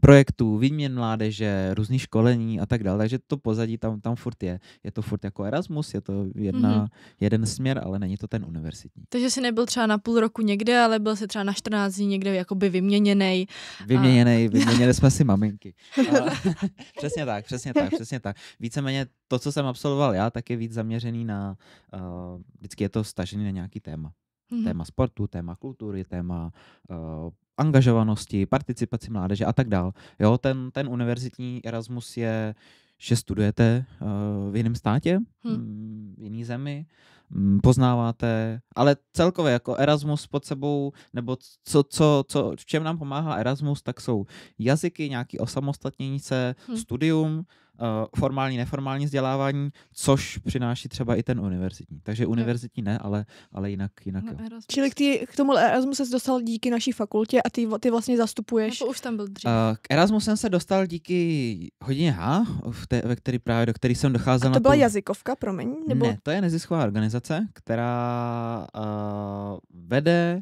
projektů, výměn mládeže, různých školení a tak dále. Takže to pozadí tam, tam furt je. Je to furt jako Erasmus, je to jedna, mm-hmm. jeden směr, ale není to ten univerzitní. Takže jsi nebyl třeba na půl roku někde, ale byl jsi třeba na 14 dní někde jakoby vyměněný. Vyměněný, a... vyměnili jsme si maminky. A... přesně tak, přesně tak, přesně tak. Víceméně to, co jsem absolvoval já, tak je víc zaměřený na, uh, vždycky je to stažený na nějaký téma. Mm-hmm. Téma sportu, téma kultury, téma uh, angažovanosti, participaci mládeže a tak dál. Jo, ten, ten univerzitní Erasmus je, že studujete uh, v jiném státě, hmm. v jiné zemi, mm, poznáváte, ale celkově jako Erasmus pod sebou, nebo co, co, co, v čem nám pomáhá Erasmus, tak jsou jazyky, nějaký osamostatnění se, hmm. studium, Eh, formální, neformální vzdělávání, což přináší třeba i ten univerzitní. Takže univerzitní ne, ale, ale jinak, jinak no, jo. Erasmus. Čili ty k tomu Erasmus se dostal díky naší fakultě a ty, ty vlastně zastupuješ. Nebo už tam byl dřív. Uh, k Erasmus jsem se dostal díky hodině H, v té, ve který právě, do který jsem docházel. A to byla tu... jazykovka, promiň? Nebo... Ne, to je nezisková organizace, která uh, vede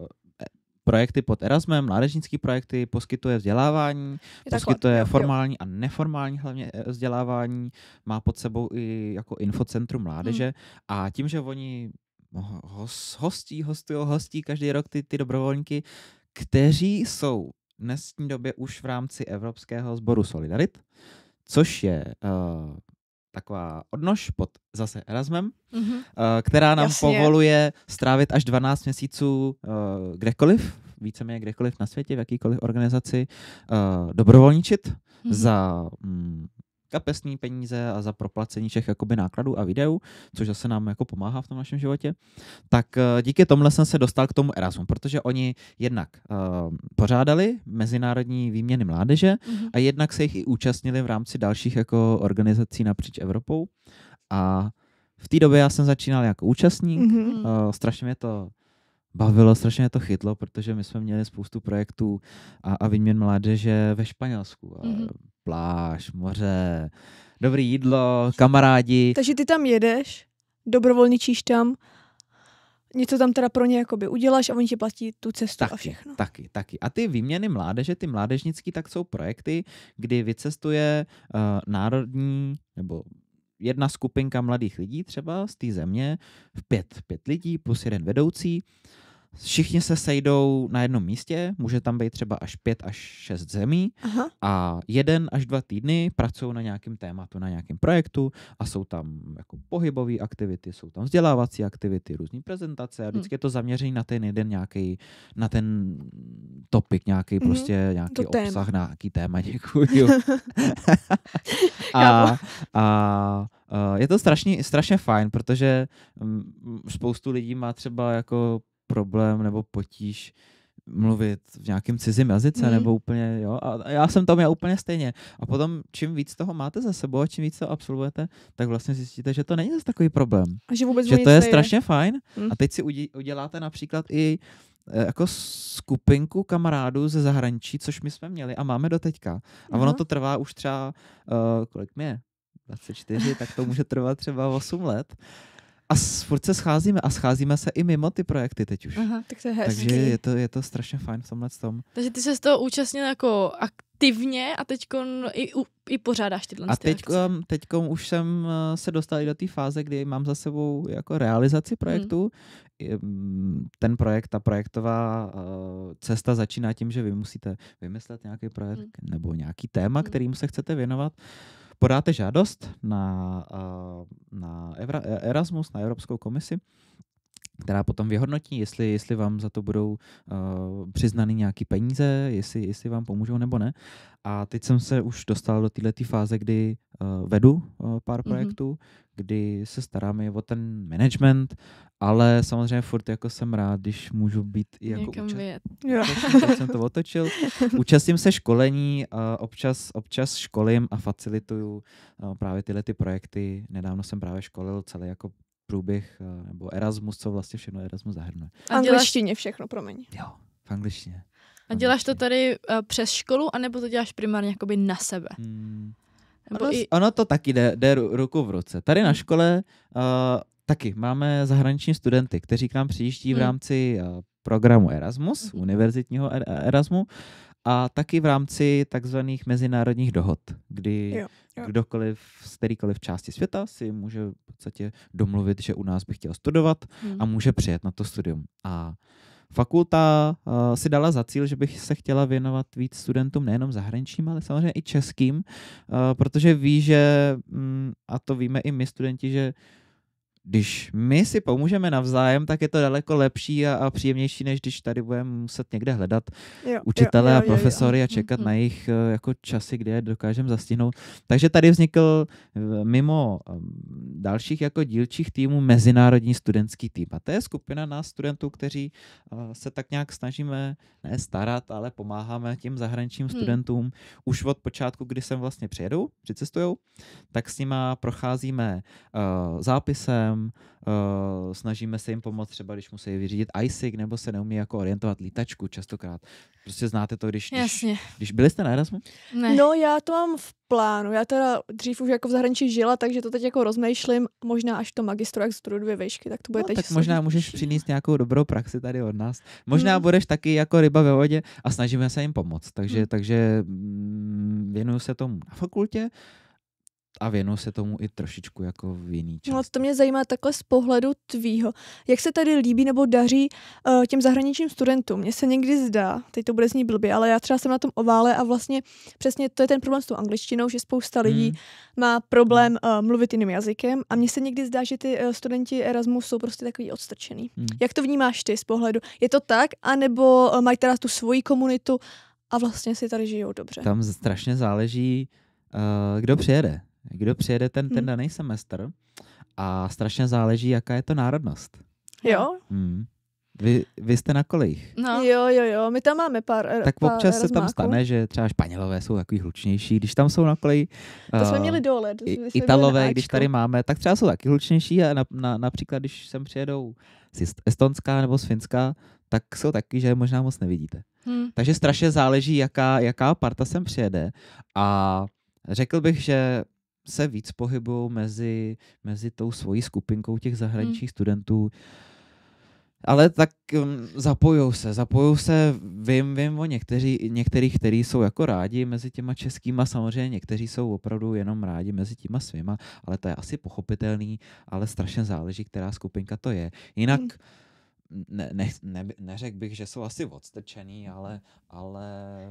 uh, projekty pod Erasmem, mládežnické projekty, poskytuje vzdělávání, je poskytuje takhle, formální jo. a neformální hlavně eh, vzdělávání, má pod sebou i jako infocentrum mládeže hmm. a tím, že oni hostí, hostují, hostí každý rok ty, ty dobrovolníky, kteří jsou v dnesní době už v rámci Evropského sboru Solidarit, což je uh, taková odnož pod zase Erasmem, mm-hmm. která nám Jasně. povoluje strávit až 12 měsíců uh, kdekoliv, víceméně kdekoliv na světě, v jakýkoliv organizaci, uh, dobrovolničit mm-hmm. za Mm, kapesní peníze a za proplacení všech jakoby nákladů a videů, což zase nám jako pomáhá v tom našem životě, tak eh, díky tomhle jsem se dostal k tomu Erasmu, protože oni jednak uh, pořádali mezinárodní výměny mládeže mm-hmm. a jednak se jich i účastnili v rámci dalších jako organizací napříč Evropou a v té době já jsem začínal jako účastník, mm-hmm. uh, strašně mě to bavilo, strašně to chytlo, protože my jsme měli spoustu projektů a, a výměn mládeže ve Španělsku. A mm-hmm. Pláž, moře, dobré jídlo, kamarádi. Takže ty tam jedeš, dobrovolničíš tam, něco tam teda pro ně jakoby uděláš a oni ti platí tu cestu taky, a všechno. Taky, taky. A ty výměny mládeže, ty mládežnický, tak jsou projekty, kdy vycestuje uh, národní nebo jedna skupinka mladých lidí třeba z té země, pět, pět lidí plus jeden vedoucí Všichni se sejdou na jednom místě, může tam být třeba až pět až šest zemí Aha. a jeden až dva týdny pracují na nějakém tématu, na nějakém projektu a jsou tam jako pohybové aktivity, jsou tam vzdělávací aktivity, různé prezentace a hm. vždycky je to zaměření na ten jeden nějaký, na ten topik, nějaký hmm. prostě nějaký to obsah, téma. nějaký téma, děkuji. a, a eh, je to strašně, strašně fajn, protože mm, spoustu lidí má třeba jako problém nebo potíž mluvit v nějakém cizím jazyce, mm. nebo úplně, jo, a já jsem tam já úplně stejně. A potom, čím víc toho máte za sebou a čím víc to absolvujete, tak vlastně zjistíte, že to není zase takový problém. A že vůbec že to je nejde. strašně fajn. Mm. A teď si uděláte například i eh, jako skupinku kamarádů ze zahraničí, což my jsme měli a máme do teďka. A ono to trvá už třeba, uh, kolik mi je? 24, tak to může trvat třeba 8 let a furt se scházíme a scházíme se i mimo ty projekty teď už. Aha, tak to je hezký. Takže je to, je to strašně fajn v tomhle tom. Takže ty se z toho účastnil jako aktivně a teď i, i pořádáš tyhle A teď už jsem eh, se dostal i do té fáze, kdy mám za sebou jako realizaci projektu. Hmm. Ten projekt, ta projektová eh, cesta začíná tím, že vy musíte vymyslet nějaký projekt hmm. nebo nějaký téma, mhm. kterým se chcete věnovat podáte žádost na, eh, na Erasmus, na Evropskou komisi, která potom vyhodnotí, jestli, jestli vám za to budou uh, eh, přiznány nějaké peníze, jestli, jestli vám pomůžou nebo ne. A teď jsem se už dostal do této fáze, kdy uh, vedu uh, pár mm-hmm. projektů, kdy se starám i o ten management, ale samozřejmě furt jako jsem rád, když můžu být i jako Někam účast... Teď jsem to otočil. Účastním se školení, uh, občas, občas školím a facilituju uh, právě tyhle ty projekty. Nedávno jsem právě školil celý jako průběh, eh, nebo Erasmus, co vlastně všechno Erasmus zahrnuje. A v angličtině všechno, promiň. Jo, v angličtině. A děláš to tady uh, přes školu, anebo to děláš primárně jakoby na sebe? Hmm. Nebo ono, i... ono to taky jde, jde ruku v ruce. Tady na hmm. škole uh, taky máme zahraniční studenty, kteří k nám přijíždí v hmm. rámci uh, programu Erasmus, hmm. univerzitního e-, e-, Erasmu, a taky v rámci takzvaných mezinárodních dohod, kdy jo, jo. kdokoliv z kterýkoliv části světa si může v podstatě domluvit, že u nás by chtěl studovat hmm. a může přijet na to studium. A fakulta uh, si dala za cíl, že bych se chtěla věnovat víc studentům nejenom zahraničním, ale samozřejmě i českým, uh, protože ví, že, mm, a to víme i my studenti, že uh, když my si pomůžeme navzájem, tak je to daleko lepší a, a příjemnější, než když tady budeme muset někde hledat jo, učitele jo, jo, a profesory jo, jo. a mhm, čekat mm, na jejich eh, jako časy, kde je dokážeme zastihnout. Takže tady vznikl eh, mimo ehm, dalších jako dílčích týmů mezinárodní studentský tým. A to je skupina nás studentů, kteří eh, se tak nějak snažíme ne starat, ale pomáháme těm zahraničním hmm. studentům už od počátku, kdy sem vlastně přijedou, přicestujou, tak s nima procházíme uh, zápisem, lidem, uh, eh, snažíme se jim pomoct třeba, když musí vyřídit ISIC nebo se neumí jako orientovat lítačku častokrát. Prostě znáte to, když, Jasně. když, když byli jste na Erasmu? Ne. No já to mám v plánu. Já teda dřív už jako v zahraničí žila, takže to teď jako rozmýšlím, možná až to magistru, jak studuju dvě vejšky, tak to bude no, teď. Tak možná můžeš přinést nějakou dobrou praxi tady od nás. Možná hmm. budeš taky jako ryba ve vodě a snažíme se jim pomoct. Takže, hmm. takže mm, věnuju se tomu na fakultě a věnuje se tomu i trošičku jako v jiný části. No to mě zajímá takhle z pohledu tvýho. Jak se tady líbí nebo daří uh, těm zahraničním studentům? Mně se někdy zdá, teď to bude znít blbě, ale já třeba jsem na tom ovále a vlastně přesně to je ten problém s tou angličtinou, že spousta lidí hmm. má problém uh, mluvit jiným jazykem a mně se někdy zdá, že ty uh, studenti Erasmus jsou prostě takový odstrčený. Hmm. Jak to vnímáš ty z pohledu? Je to tak? A nebo uh, mají teda tu svoji komunitu a vlastně si tady žijou dobře? Tam strašně záleží, uh, kdo přijede kdo přijede ten, ten hmm. daný semestr a strašně záleží, jaká je to národnost. Jo. Hmm. Vy, vy jste na kolejích. No. Jo, jo, jo, my tam máme pár eh, Tak pár občas se tam stane, že třeba Španělové jsou takový hlučnější, když tam jsou na koleji. To uh, jsme eh, měli dole. To jsme Italové, když tady máme, tak třeba jsou taky hlučnější a na, na, například, když sem přijedou z Estonska nebo z Finska, tak jsou taky, že možná moc nevidíte. Hmm. Takže strašně záleží, jaká, jaká parta sem přijede a řekl bych, že se víc pohybují mezi, mezi tou svojí skupinkou těch zahraničních hmm. studentů. Ale tak um, zapojou se, zapojou se, vím, vím o někteří, některých, kteří jsou jako rádi mezi těma českýma, samozřejmě někteří jsou opravdu jenom rádi mezi těma svýma, ale to je asi pochopitelný, ale strašně záleží, která skupinka to je. Jinak hmm ne, ne, ne, neřekl bych, že jsou asi odstrčený, mhm. ale, ale...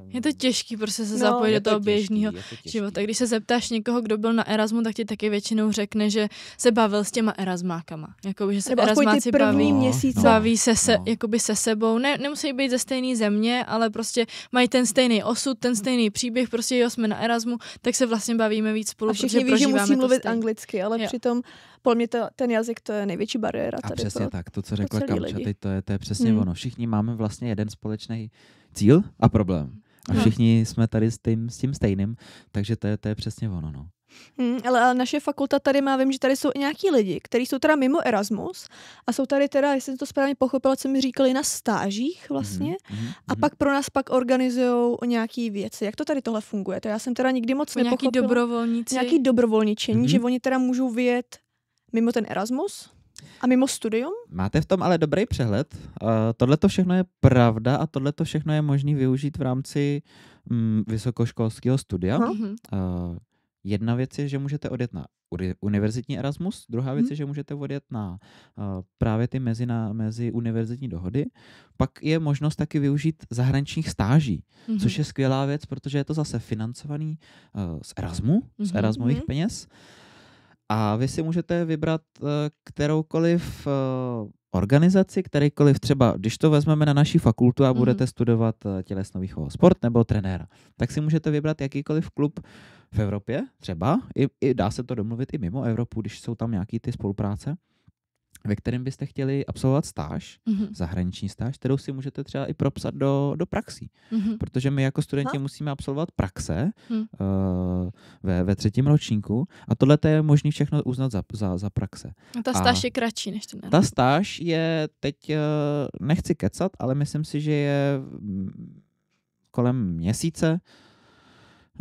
Je to těžký prostě se no, zapojit do toho těžký, běžného to života. Když se zeptáš někoho, kdo byl na Erasmu, tak ti taky většinou řekne, že se bavil s těma Erasmákama. jako že se Nebo Erasmáci první baví, no, měsíc, No, baví se, se, no. jakoby se sebou. Ne, nemusí být ze stejné země, ale prostě mají ten stejný osud, ten stejný příběh, prostě jo, jsme na Erasmu, tak se vlastně bavíme víc spolu. A všichni ví, že musí mluvit stejný. anglicky, ale jo. přitom podle mě to, ten jazyk to je největší bariéra. A tady přesně pro, tak, to, co řekla Kamča, teď to je, to je přesně hmm. ono. Všichni máme vlastně jeden společný cíl a problém. A hmm. všichni no. jsme tady s tím, s tím stejným, takže to je, to je přesně ono. No. Hmm, ale naše fakulta tady má, vím, že tady jsou i nějaký lidi, kteří jsou teda mimo Erasmus a jsou tady teda, jestli jsem to správně pochopila, co mi říkali, na stážích vlastně mm-hmm. a mhm. pak pro nás pak organizují nějaký věci. Jak to tady tohle funguje? To já jsem teda nikdy moc nějaký nepochopila. Dobrovolníci. Nějaký dobrovolničení, mm-hmm. že mhm. oni teda můžou vyjet mimo ten Erasmus a mimo studium. Máte v tom ale dobrý přehled. Uh, eh, tohle to všechno je pravda a tohle to všechno je možné využít v rámci mm, vysokoškolského studia. Uh-huh. Uh, jedna věc je, že můžete odjet na univerzitní Erasmus, druhá věc hmm. je, že můžete odjet na uh, právě ty mezi, na, mezi univerzitní dohody. Pak je možnost taky využít zahraničních stáží, hmm. což je skvělá věc, protože je to zase financovaný uh, z Erasmu, hmm. z mhm. Erasmových hmm. peněz. A vy si můžete vybrat eh, kteroukoliv eh, organizaci, kterýkoliv třeba, když to vezmeme na naší fakultu a mhm. budete studovat eh, tělesnou výchovu, sport nebo trenéra, tak si můžete vybrat jakýkoliv klub v Evropě, třeba, i, i dá se to domluvit i mimo Evropu, když jsou tam nějaký ty spolupráce ve kterém byste chtěli absolvovat stáž, mm-hmm. zahraniční stáž, kterou si můžete třeba i propsat do, do praxí. Mm-hmm. Protože my jako studenti ha? musíme absolvovat praxe mm. uh, ve, ve třetím ročníku a tohle je možné všechno uznat za, za, za praxe. A ta stáž a je kratší než ten. Ta stáž je teď, uh, nechci kecat, ale myslím si, že je mm, kolem měsíce,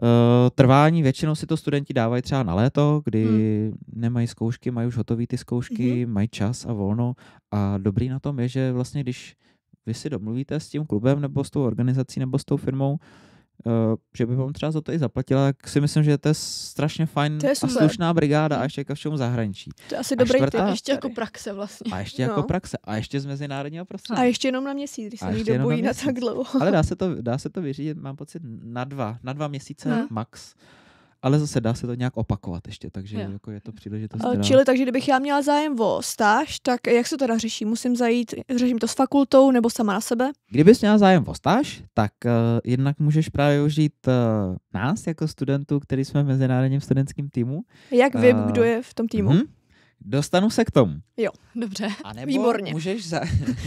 Eh, trvání, většinou si to studenti dávají třeba na léto, kdy hmm. nemají zkoušky, mají už hotové ty zkoušky, hmm. mají čas a volno. A dobrý na tom je, že vlastně když vy si domluvíte s tím klubem nebo s tou organizací nebo s tou firmou, Uh, že by vám třeba za to i zaplatila, tak si myslím, že to je strašně fajn to je a slušná brigáda a mhm. ještě jako všemu zahraničí. To je asi a dobrý čtvrtá, ještě jako praxe vlastně. A ještě jako no. jako praxe a ještě z mezinárodního prostředí. A ještě jenom na měsíc, když se někdo dobojí na, na tak dlouho. Ale dá se, to, dá se to vyřídit, mám pocit, na dva, na dva měsíce no. max ale zase dá se to nějak opakovat ještě, takže jo. jako je to příležitost. Eh, teda... Čili takže kdybych já měla zájem o stáž, tak jak se teda řeší? Musím zajít, řeším to s fakultou nebo sama na sebe? Kdybys měla zájem o stáž, tak uh, jednak můžeš právě užít uh, nás jako studentů, který jsme v mezinárodním studentským týmu. Jak vím, uh, kdo je v tom týmu? Uh-huh. Dostanu se k tomu. Jo, dobře. A nebo Výborně. Můžeš, za,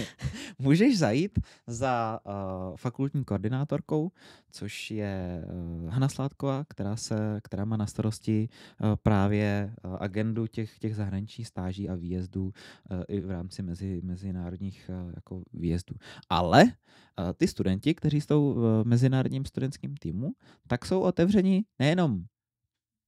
můžeš zajít za uh, fakultní koordinátorkou, což je uh, Hana Sládková, která, se, která má na starosti uh, právě uh, agendu těch, těch zahraničních stáží a výjezdů uh, i v rámci mezi, mezinárodních uh, jako výjezdů. Ale uh, ty studenti, kteří jsou v mezinárodním studentském týmu, tak jsou otevřeni nejenom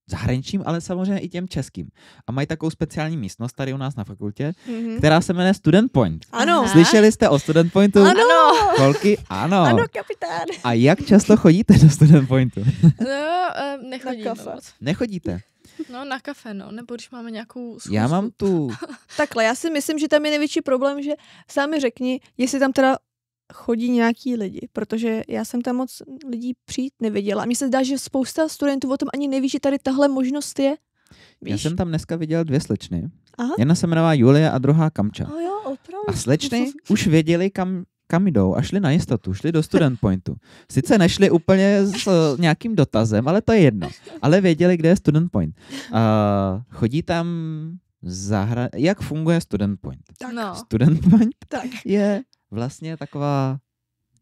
zahraničním, ale samozřejmě i těm českým. A mají takovou speciální místnost tady u nás na fakultě, mm-hmm. která se jmenuje Student Point. Ano. Slyšeli jste o Student Pointu? Ano. Kolky? Ano. Ano, kapitán. A jak často chodíte do Student Pointu? No, eh, nechodíme Nechodíte? No, na kafe, no, nebo když máme nějakou schůzku. Já mám tu. Takhle, já si myslím, že tam je největší problém, že sami řekni, jestli tam teda chodí nějaký lidi, protože já jsem tam moc lidí přijít neviděla. Mně se zdá, že spousta studentů o tom ani neví, že tady tahle možnost je. Víš? Já jsem tam dneska viděl dvě slečny. Aha. Jedna se jmenovala Julia a druhá Kamča. A, jo, opravdu. a slečny už věděli, kam, kam jdou a šli na jistotu, šli do student pointu. Sice nešli úplně s uh, nějakým dotazem, ale to je jedno. Ale věděli, kde je student point. Uh, chodí tam zahra... Jak funguje student point? Tak. No. Student point tak. je vlastně taková,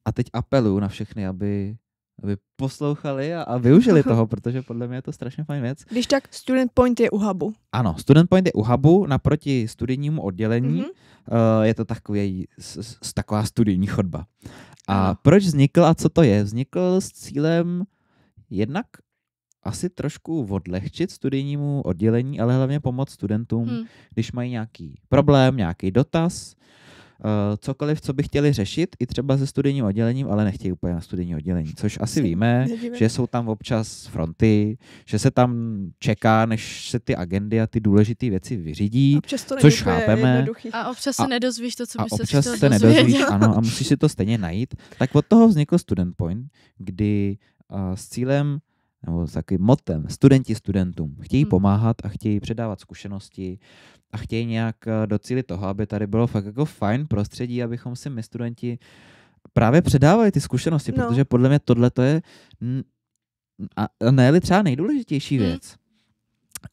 a teď apelu na všechny, aby aby poslouchali a, a využili toho, protože podle mě je to strašně fajn věc. Když tak, Student Point je u hubu. Ano, Student Point je u hubu naproti studijnímu oddělení. Mm-hmm. Uh, je to takový, s, s, taková studijní chodba. A proč vznikl a co to je? Vznikl s cílem jednak asi trošku odlehčit studijnímu oddělení, ale hlavně pomoct studentům, hmm. když mají nějaký problém, nějaký dotaz, Eh, cokoliv, co by chtěli řešit, i třeba se studijním oddělením, ale nechtějí úplně na studijní oddělení, což asi víme, že jsou tam občas fronty, že se tam čeká, než se ty agendy a ty důležité věci vyřídí, což chápeme. A občas se nedozvíš to, co bys se občas se nedozvíš, ano, a musíš si to stejně najít. Tak od toho vznikl Student Point, kdy uh, s cílem nebo s takovým motem, studenti studentům. Chtějí hmm. pomáhat a chtějí předávat zkušenosti, a chtějí nějak eh, docílit toho, aby tady bylo fakt jako fajn prostředí, abychom si my studenti právě předávali ty zkušenosti, no. protože podle mě tohle to je a ne třeba nejdůležitější hmm. věc. Mm.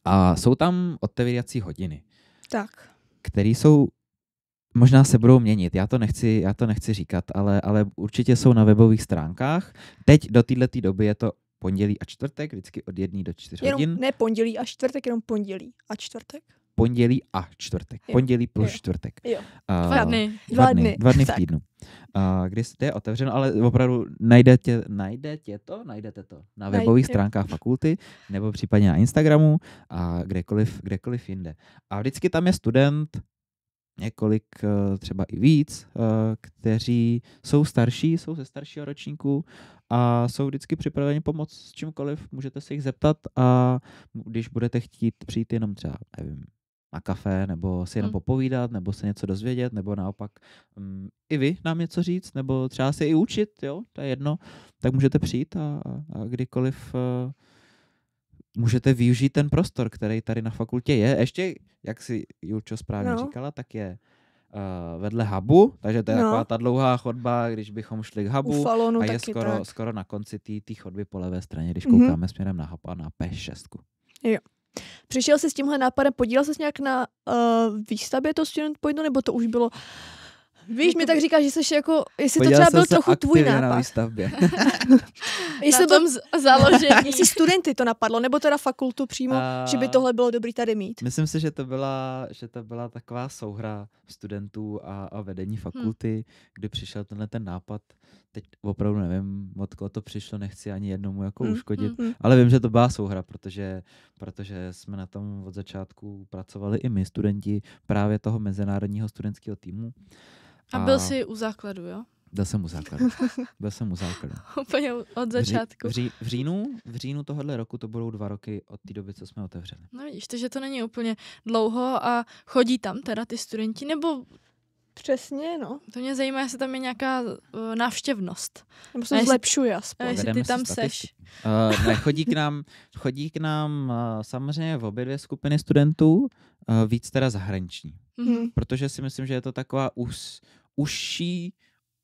A jsou tam otevírací hodiny. Tak. Které jsou možná se budou měnit. Já to nechci, já to nechci říkat, ale, ale určitě jsou na webových stránkách. Teď do této doby je to pondělí a čtvrtek, vždycky od jedné do čtyř jenom, hodin. Ne pondělí a čtvrtek, jenom pondělí a čtvrtek pondělí a čtvrtek. Jo. Pondělí plus jo. čtvrtek. Jo. Uh, dva dny. Dva dny, dva dny v týdnu. Uh, kdy jste je otevřeno, ale opravdu najdete, najdete to, najdete to na webových stránkách fakulty nebo případně na Instagramu a kdekoliv, kdekoliv jinde. A vždycky tam je student několik, eh, třeba i víc, eh, kteří jsou starší, jsou ze staršího ročníku a jsou vždycky připraveni pomoct s čímkoliv. Můžete se jich zeptat a když budete chtít přijít jenom třeba, nevím, na kafe, nebo si jenom hmm. popovídat, nebo se něco dozvědět, nebo naopak um, i vy nám něco říct, nebo třeba si i učit, jo, to je jedno, tak můžete přijít a, a kdykoliv uh, můžete využít ten prostor, který tady na fakultě je. Ještě, jak si Julčo správně no. říkala, tak je uh, vedle hubu, takže to je no. taková ta dlouhá chodba, když bychom šli k hubu falonu, a je skoro, skoro na konci té chodby po levé straně, když mm-hmm. koukáme směrem na hub a na P6. Jo. Přišel jsi s tímhle nápadem, podílel jsi nějak na uh, výstavbě toho student pointu, nebo to už bylo Víš, jako mi tak říká, že jsi jako, jestli Podělal to třeba byl trochu tvůj nápad. na výstavbě. jestli na tom založení. jestli studenty to napadlo, nebo teda fakultu přímo, uh, že by tohle bylo dobrý tady mít. Myslím si, že to byla, že to byla taková souhra studentů a, a vedení hmm. fakulty, hmm. kdy přišel tenhle ten nápad. Teď opravdu nevím, od koho to přišlo, nechci ani jednomu jako hmm. uškodit, hmm, hmm. ale vím, že to byla souhra, protože, protože jsme na tom od začátku pracovali i my studenti právě toho mezinárodního studentského týmu. A, byl jsi u základu, jo? Byl jsem u základu. Byl jsem u základu. Úplně od začátku. V, ří, v, říjnu, v říjnu tohohle roku to budou dva roky od té doby, co jsme otevřeli. No vidíš, to, že to není úplně dlouho a chodí tam teda ty studenti, nebo... Přesně, no. To mě zajímá, jestli tam je nějaká uh, návštěvnost. Nebo se zlepšuje aspoň. A jestli ty tam seš. Uh, ne, chodí k nám, chodí k nám uh, samozřejmě v obě dvě skupiny studentů, uh, víc teda zahraniční. Mm-hmm. Protože si myslím, že je to taková ús, uší,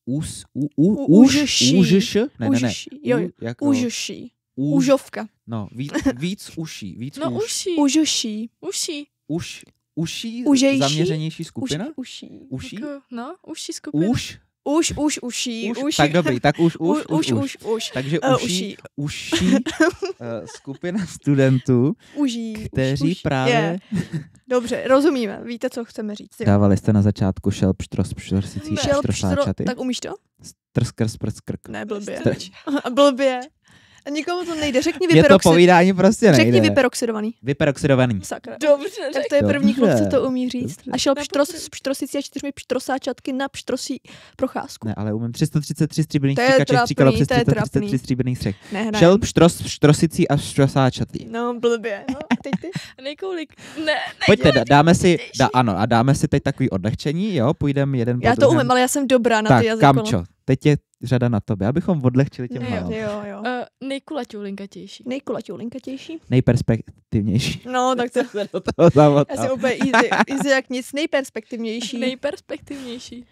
ús, u, u, u, už, užší. ne, ne, ne. Jo, jo. Jako, no. užší. Už, Užovka. No, víc, víc uší. Víc no, už. uší. Užší. Uší. Už, uší, Užejší? zaměřenější skupina? Už, uší. Uší? Tak, no, uší skupina. Už? Už, už, uší. Už, už. Tak dobrý, tak už, už, už, už. už, už. Takže uší, uh, eh, uší, uší uh, skupina studentů, uží, kteří už, právě... Yeah. Dobře, rozumíme. Víte, co chceme říct. Jo. Dávali jste na začátku šel pštros, pštrosicí, šel pštro, Tak umíš to? Strskr, sprskr. Ne, blbě. Str- blbě. A nikomu to nejde. Řekni vyperoxidovaný. to povídání prostě nejde. Řekni vyperoxidovaný. Vyperoxidovaný. Sakra. Dobře, tak to je první kluk, co to umí říct. Dobře. A šel pštros, s pštrosicí a čtyřmi pštrosáčatky na pštrosí procházku. Ne, ale umím 333 stříbrných stříkaček stříkalo přes 333 stříbrných střech. Šel pštros pštrosicí a pštrosáčatky. No, blbě. No, teď ty. Nejkoulik. Ne, Pojďte, dá, dáme si, dá, ano, a dáme si teď takový odlehčení, jo, půjdeme jeden Já to umím, ale já jsem dobrá na ty jazyky. teď je řada na tobě, abychom odlehčili těm jo, jo, jo. Uh, nejkulaťoulinkatější. Nejkulaťoulinkatější. Nejperspektivnější. No, tak to... se do toho zamotal. Asi úplně easy, easy jak nic. Nejperspektivnější. Nejperspektivnější.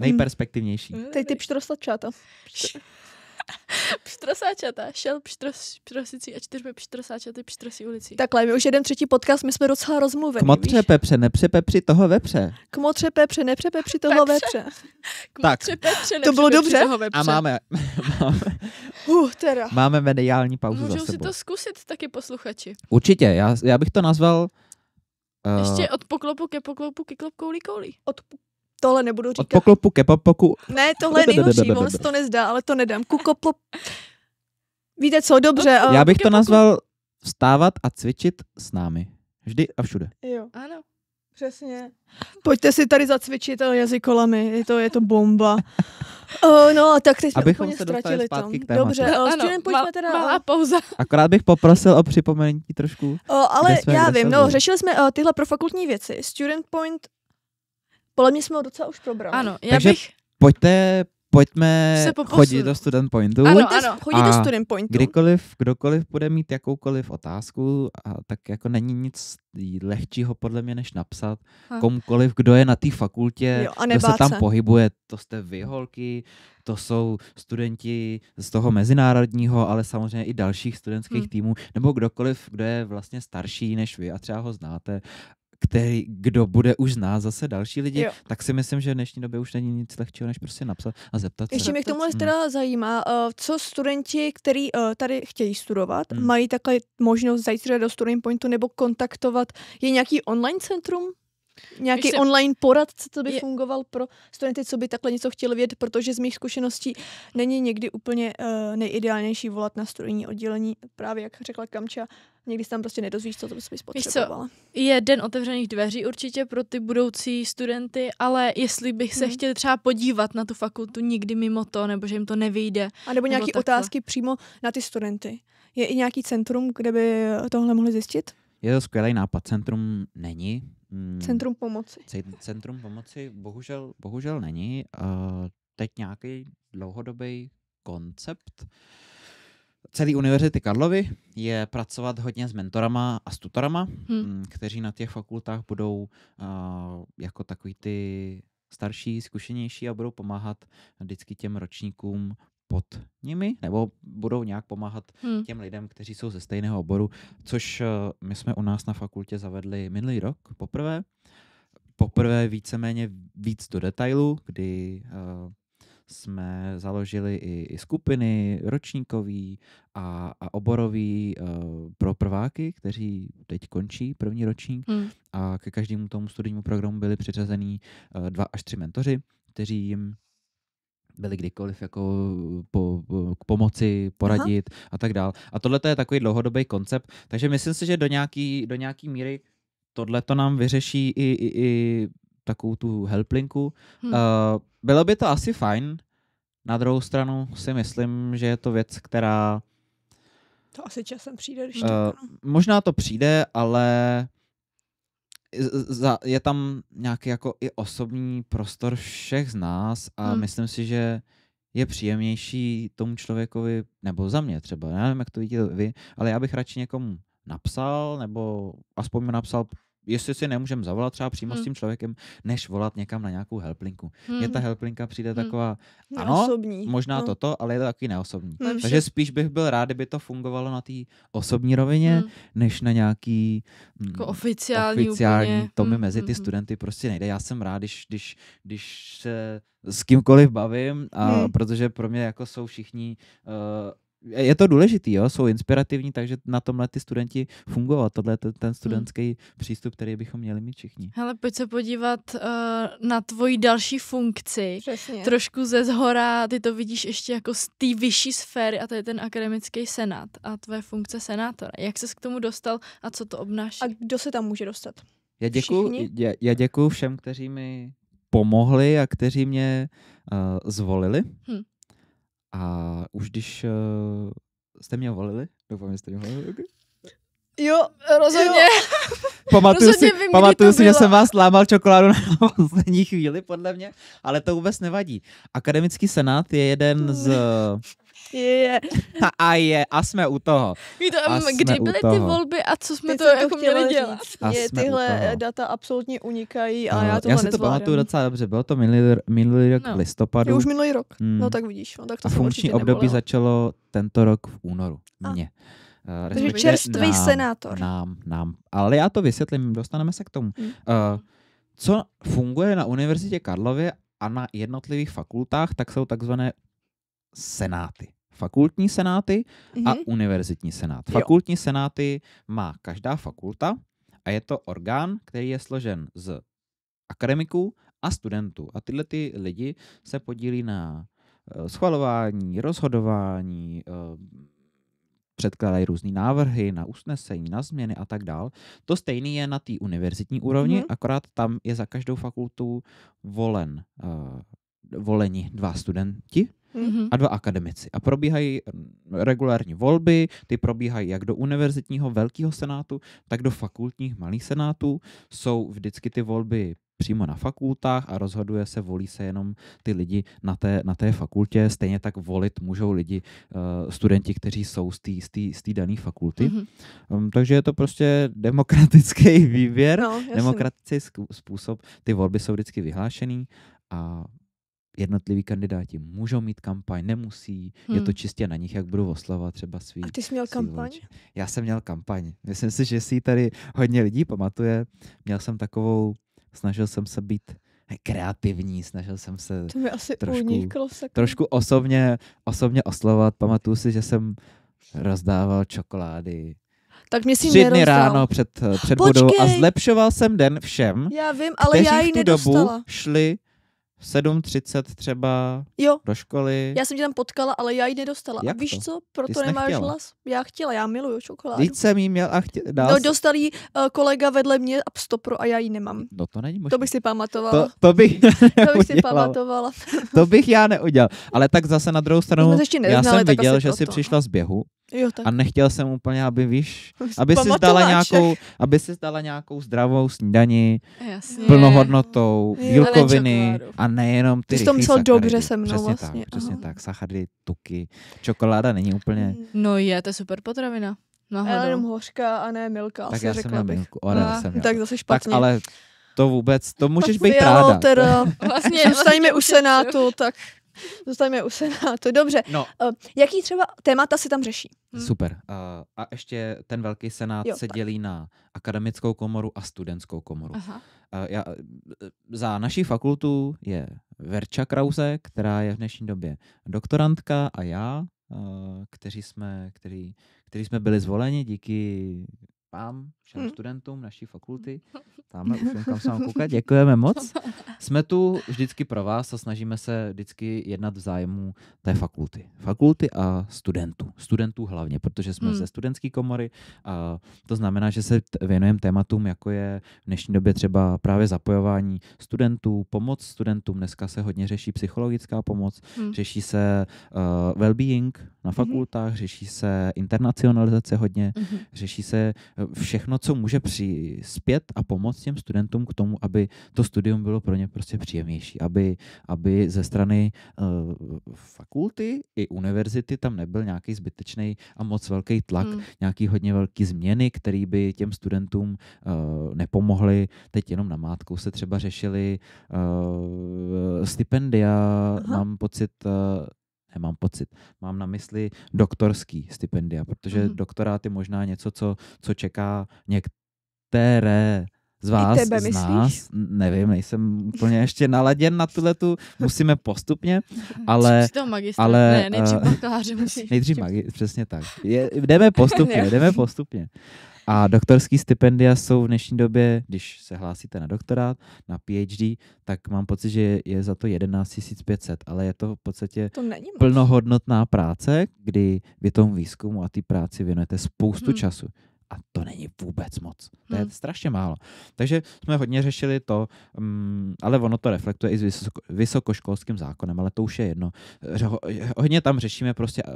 Nejperspektivnější. Mm. Teď ty pštroslat čáta. pštrosáčata, šel pštros, pštrosicí a čtyřmi pštrosáčaty pštrosí ulicí. Takhle, my už jeden třetí podcast, my jsme docela rozmluveni. Kmotře víš? pepře, nepřepepři toho vepře. Kmotře pepře, nepřepepři toho pepře. vepře. Kmotře tak. pepře, to bylo dobře. Toho vepře. A máme, máme, uh, teda. máme mediální pauzu Můžou za sebou. si to zkusit taky posluchači. Určitě, já, já bych to nazval... Uh, Ještě od poklopu ke poklopu ke klopkouli, kouli. Od tohle nebudu říkat. Od poklopu ke popoku. Ne, tohle je nejhorší, on to nezdá, ale to nedám. Kukoplop. Víte co, dobře. No, eh, já bych to nazval vstávat a cvičit s námi. Vždy a všude. Jo. Ano. Přesně. Pojďte si tady zacvičit eh, jazykolami, je to, je to bomba. Oh, no, tak teď jsme Abychom se ztratili tam. K tématu. Dobře, ano, student, pojďme mal, teda. Malá pauza. Akorát bych poprosil o připomenutí trošku. O, ale já vím, no, řešili jsme uh, tyhle profakultní věci. Student Point podle mě jsme ho docela už probrali. Ano, já Takže bych... pojďte, pojďme chodit do Student Pointu. Ano, pojďte ano. Chodit do Student Pointu. Kdykoliv, kdokoliv bude mít jakoukoliv otázku, a tak jako není nic lehčího podle mě, než napsat ha. komukoliv, kdo je na té fakultě, jo, kdo se tam se. pohybuje. To jste vy holky, to jsou studenti z toho mezinárodního, ale samozřejmě i dalších studentských hmm. týmů, nebo kdokoliv, kdo je vlastně starší než vy a třeba ho znáte který, kdo bude už znát zase další lidi, jo. tak si myslím, že v dnešní době už není nic lehčího, než prostě napsat a zeptat se. Ještě mě k tomu hmm. teda zajímá, eh, co studenti, kteří eh, tady chtějí studovat, hmm. mají takhle možnost zajít do Student Pointu nebo kontaktovat, je nějaký online centrum? Nějaký se... online poradce, co by je... fungoval pro studenty, co by takhle něco chtěli vědět, protože z mých zkušeností není někdy úplně uh, nejideálnější volat na studijní oddělení, právě jak řekla Kamča, někdy se tam prostě nedozvíš, co to bys potřebovala. co, je den otevřených dveří určitě pro ty budoucí studenty, ale jestli bych se hmm. chtěl třeba podívat na tu fakultu nikdy mimo to, nebo že jim to nevyjde. A nebo nějaké otázky přímo na ty studenty. Je i nějaký centrum, kde by tohle mohli zjistit? Je to skvělý nápad. Centrum není, Mm. centrum pomoci. Centrum pomoci bohužel, bohužel není. Uh, teď nějaký dlouhodobý koncept celý Univerzity Karlovy je pracovat hodně s mentorama a s tutorama, hmm. kteří na těch fakultách budou uh, jako takový ty starší, zkušenější a budou pomáhat vždycky těm ročníkům pod nimi, nebo budou nějak pomáhat hmm. těm lidem, kteří jsou ze stejného oboru, což eh, my jsme u nás na fakultě zavedli minulý rok poprvé. Poprvé víceméně víc do detailu, kdy eh, jsme založili i, i skupiny ročníkový a, a oborový uh, pro prváky, kteří teď končí první ročník hmm. a ke každému tomu studijnímu programu byli přiřazení uh, dva až tři mentoři, kteří jim byli kdykoliv jako po, k pomoci, poradit Aha. a tak dál. A tohle je takový dlouhodobý koncept, takže myslím si, že do nějaký, do nějaký míry tohle to nám vyřeší i, i, i takovou tu helplinku. Hmm. Uh, bylo by to asi fajn, na druhou stranu si myslím, že je to věc, která... To asi časem přijde, když uh, to... Možná to přijde, ale je tam nějaký jako i osobní prostor všech z nás a hmm. myslím si, že je příjemnější tomu člověkovi, nebo za mě třeba, já nevím, jak to vidíte vy, ale já bych radši někomu napsal, nebo aspoň mi napsal jestli si nemůžeme zavolat třeba přímo hmm. s tím člověkem, než volat někam na nějakou helplinku. Mně ta hmm. helplinka přijde hmm. taková, ano, neosobní. možná no. toto, ale je to takový neosobní. No, Takže spíš bych byl rád, kdyby to fungovalo na té osobní rovině, hmm. než na nějaký mm, jako oficiální, oficiální to mi hmm. mezi ty hmm, studenty prostě nejde. Já jsem rád, když, když, když se s kýmkoliv bavím, a hmm. protože pro mě jako jsou všichni uh, je to důležitý, jo? jsou inspirativní, takže na tomhle ty studenti fungují. Tohle je ten hmm. studentský hmm. přístup, který bychom měli mít všichni. Hele, pojď se podívat uh, na tvoji další funkci. Přesně. Trošku ze zhora, ty to vidíš ještě jako z té vyšší sféry a to je ten akademický senát a tvoje funkce senátora. Jak ses k tomu dostal a co to obnáší? A kdo se tam může dostat? Já děkuju, já, já děkuju všem, kteří mi pomohli a kteří mě uh, zvolili. Hmm. A už když uh, jste mě volili, doufám, že jste mě volili, okay. Jo, rozhodně. Jo. pamatuju rozhodně si, vím, pamatuju si že jsem vás lámal čokoládu na poslední chvíli, podle mě, ale to vůbec nevadí. Akademický senát je jeden z je. A je, a jsme u toho. Víte, a kdy byly ty volby a co jsme to, to jako měli dělat? jsme tyhle data absolutně unikají a no, já to Já si to pamatuju docela dobře, bylo to minulý, minulý rok no. listopadu. Je už minulý rok, mm. no tak vidíš. No, tak to a funkční období nebolo. začalo tento rok v únoru. Mně. A. Uh, Takže čerstvý nám, senátor. Nám, nám. Ale já to vysvětlím, dostaneme se k tomu. Hmm. Uh, co funguje na Univerzitě Karlově a na jednotlivých fakultách, tak jsou takzvané senáty fakultní senáty mm-hmm. a mhm. univerzitní senát. Jo. Fakultní senáty má každá fakulta a je to orgán, který je složen z akademiků a studentů. A tyhle ty lidi se podílí na eh, schvalování, rozhodování, eh, předkládají různé návrhy na usnesení, na změny a tak dál. To stejné je na té univerzitní úrovni, mm-hmm. akorát tam je za každou fakultu volen, uh, voleni dva studenti mm-hmm. a dva akademici. A probíhají mm, regulární volby, ty probíhají jak do univerzitního velkého senátu, tak do fakultních malých senátů. Jsou vždycky ty volby přímo na fakultách a rozhoduje se, volí se jenom ty lidi na té, na té fakultě. Stejně tak volit můžou lidi, eh, studenti, kteří jsou z té dané fakulty. Mm-hmm. Um, takže je to prostě demokratický výběr, no, demokratický způsob. Ty volby jsou vždycky vyhlášený a jednotliví kandidáti můžou mít kampaň, nemusí, hmm. je to čistě na nich, jak budou oslavovat třeba svý. A ty jsi měl kampaň? Voliče. Já jsem měl kampaň. Myslím si, že si tady hodně lidí pamatuje. Měl jsem takovou, snažil jsem se být kreativní, snažil jsem se to mi asi trošku, uniklo, trošku osobně, osobně oslovat. Pamatuju si, že jsem rozdával čokolády, tak mě si Tři dny ráno před, před budou a zlepšoval jsem den všem, já vím, ale kteří já ji v tu nedostala. dobu šli v 7.30 třeba jo. do školy. Já jsem tě tam potkala, ale já ji nedostala. Jak a víš to? co? Proto Ty nemáš nechtěla. hlas. Já chtěla, já miluju čokoládu. Víc jsem jí měl a chtěl. Dál no, dostal jí uh, kolega vedle mě a stopro a já ji nemám. No to není možné. To bych si pamatovala. To, to bych To bych si pamatovala. to bych já neudělal. Ale tak zase na druhou stranu, já jsem viděl, že jsi si přišla z běhu Jo, tak. A nechtěl jsem úplně, aby víš, aby si zdala nějakou, aby si zdala nějakou zdravou snídani, Jasně. plnohodnotou, bílkoviny a nejenom ty Ty jsi to dobře se mnou přesně vlastně. Tak, přesně Aha. tak, sachary, tuky, čokoláda není úplně... No je, to je super potravina. Náhodou. Já jenom hořka a ne milka, tak asi já jsem řekla jsem bych. Milku, orel a, jsem tak zase špatně. Tak ale to vůbec, to můžeš být ráda. Teda, vlastně, vlastně, vlastně, vlastně, tak Zůstaňme u Senátu. Dobře. No. Eh, jaký třeba témata si tam řeší? Hm? Super. Eh, a ještě ten velký senát jo, se tak. dělí na akademickou komoru a studentskou komoru. Aha. Eh, já, za naší fakultu je Verča Krause, která je v dnešní době doktorantka a já, kteří jsme, který, který jsme byli zvoleni díky vám, všem hm. studentům naší fakulty. Tamhle už jen kam se vám koukat. Děkujeme moc. Jsme tu vždycky pro vás a snažíme se vždycky jednat v zájmu té fakulty. Fakulty a studentů. Studentů hlavně, protože jsme hmm. ze studentské komory a to znamená, že se věnujeme tématům, jako je v dnešní době třeba právě zapojování studentů, pomoc studentům. Dneska se hodně řeší psychologická pomoc, hmm. řeší se uh, well-being na mhm. fakultách, hmm. řeší se internacionalizace hodně, hmm. řeší se eh, všechno, co může přispět a pomoct těm studentům k tomu, aby to studium bylo pro ně prostě příjemnější, aby, aby ze strany uh, fakulty i univerzity tam nebyl nějaký zbytečný a moc velký tlak, hmm. nějaký hodně velký změny, které by těm studentům uh, nepomohly. Teď jenom na mátku se třeba řešili uh, eh, stipendia, Aha. mám pocit, uh, mám pocit, mám na mysli doktorský stipendia, protože mm-hmm. doktorát je možná něco, co, co čeká některé z vás, I tebe z nás, myslíš? nevím, nejsem úplně ještě naladěn na tuhle tu, musíme postupně, ale... To magistra, ale ne, nejdřív bakaláře eh, musíš. Nejdřív magi- přesně tak. Je, jdeme postupně, jdeme postupně. A doktorský stipendia jsou v dnešní době, když se hlásíte na doktorát, na PhD, tak mám pocit, že je za to 11 500, ale je to v podstatě to plnohodnotná práce, kdy vy tomu výzkumu a té práci věnujete spoustu hmm. času. A to není vůbec moc. To je hmm. strašně málo. Takže jsme hodně řešili to, um, ale ono to reflektuje i s vysoko, vysokoškolským zákonem, ale to už je jedno. Hodně tam řešíme prostě eh,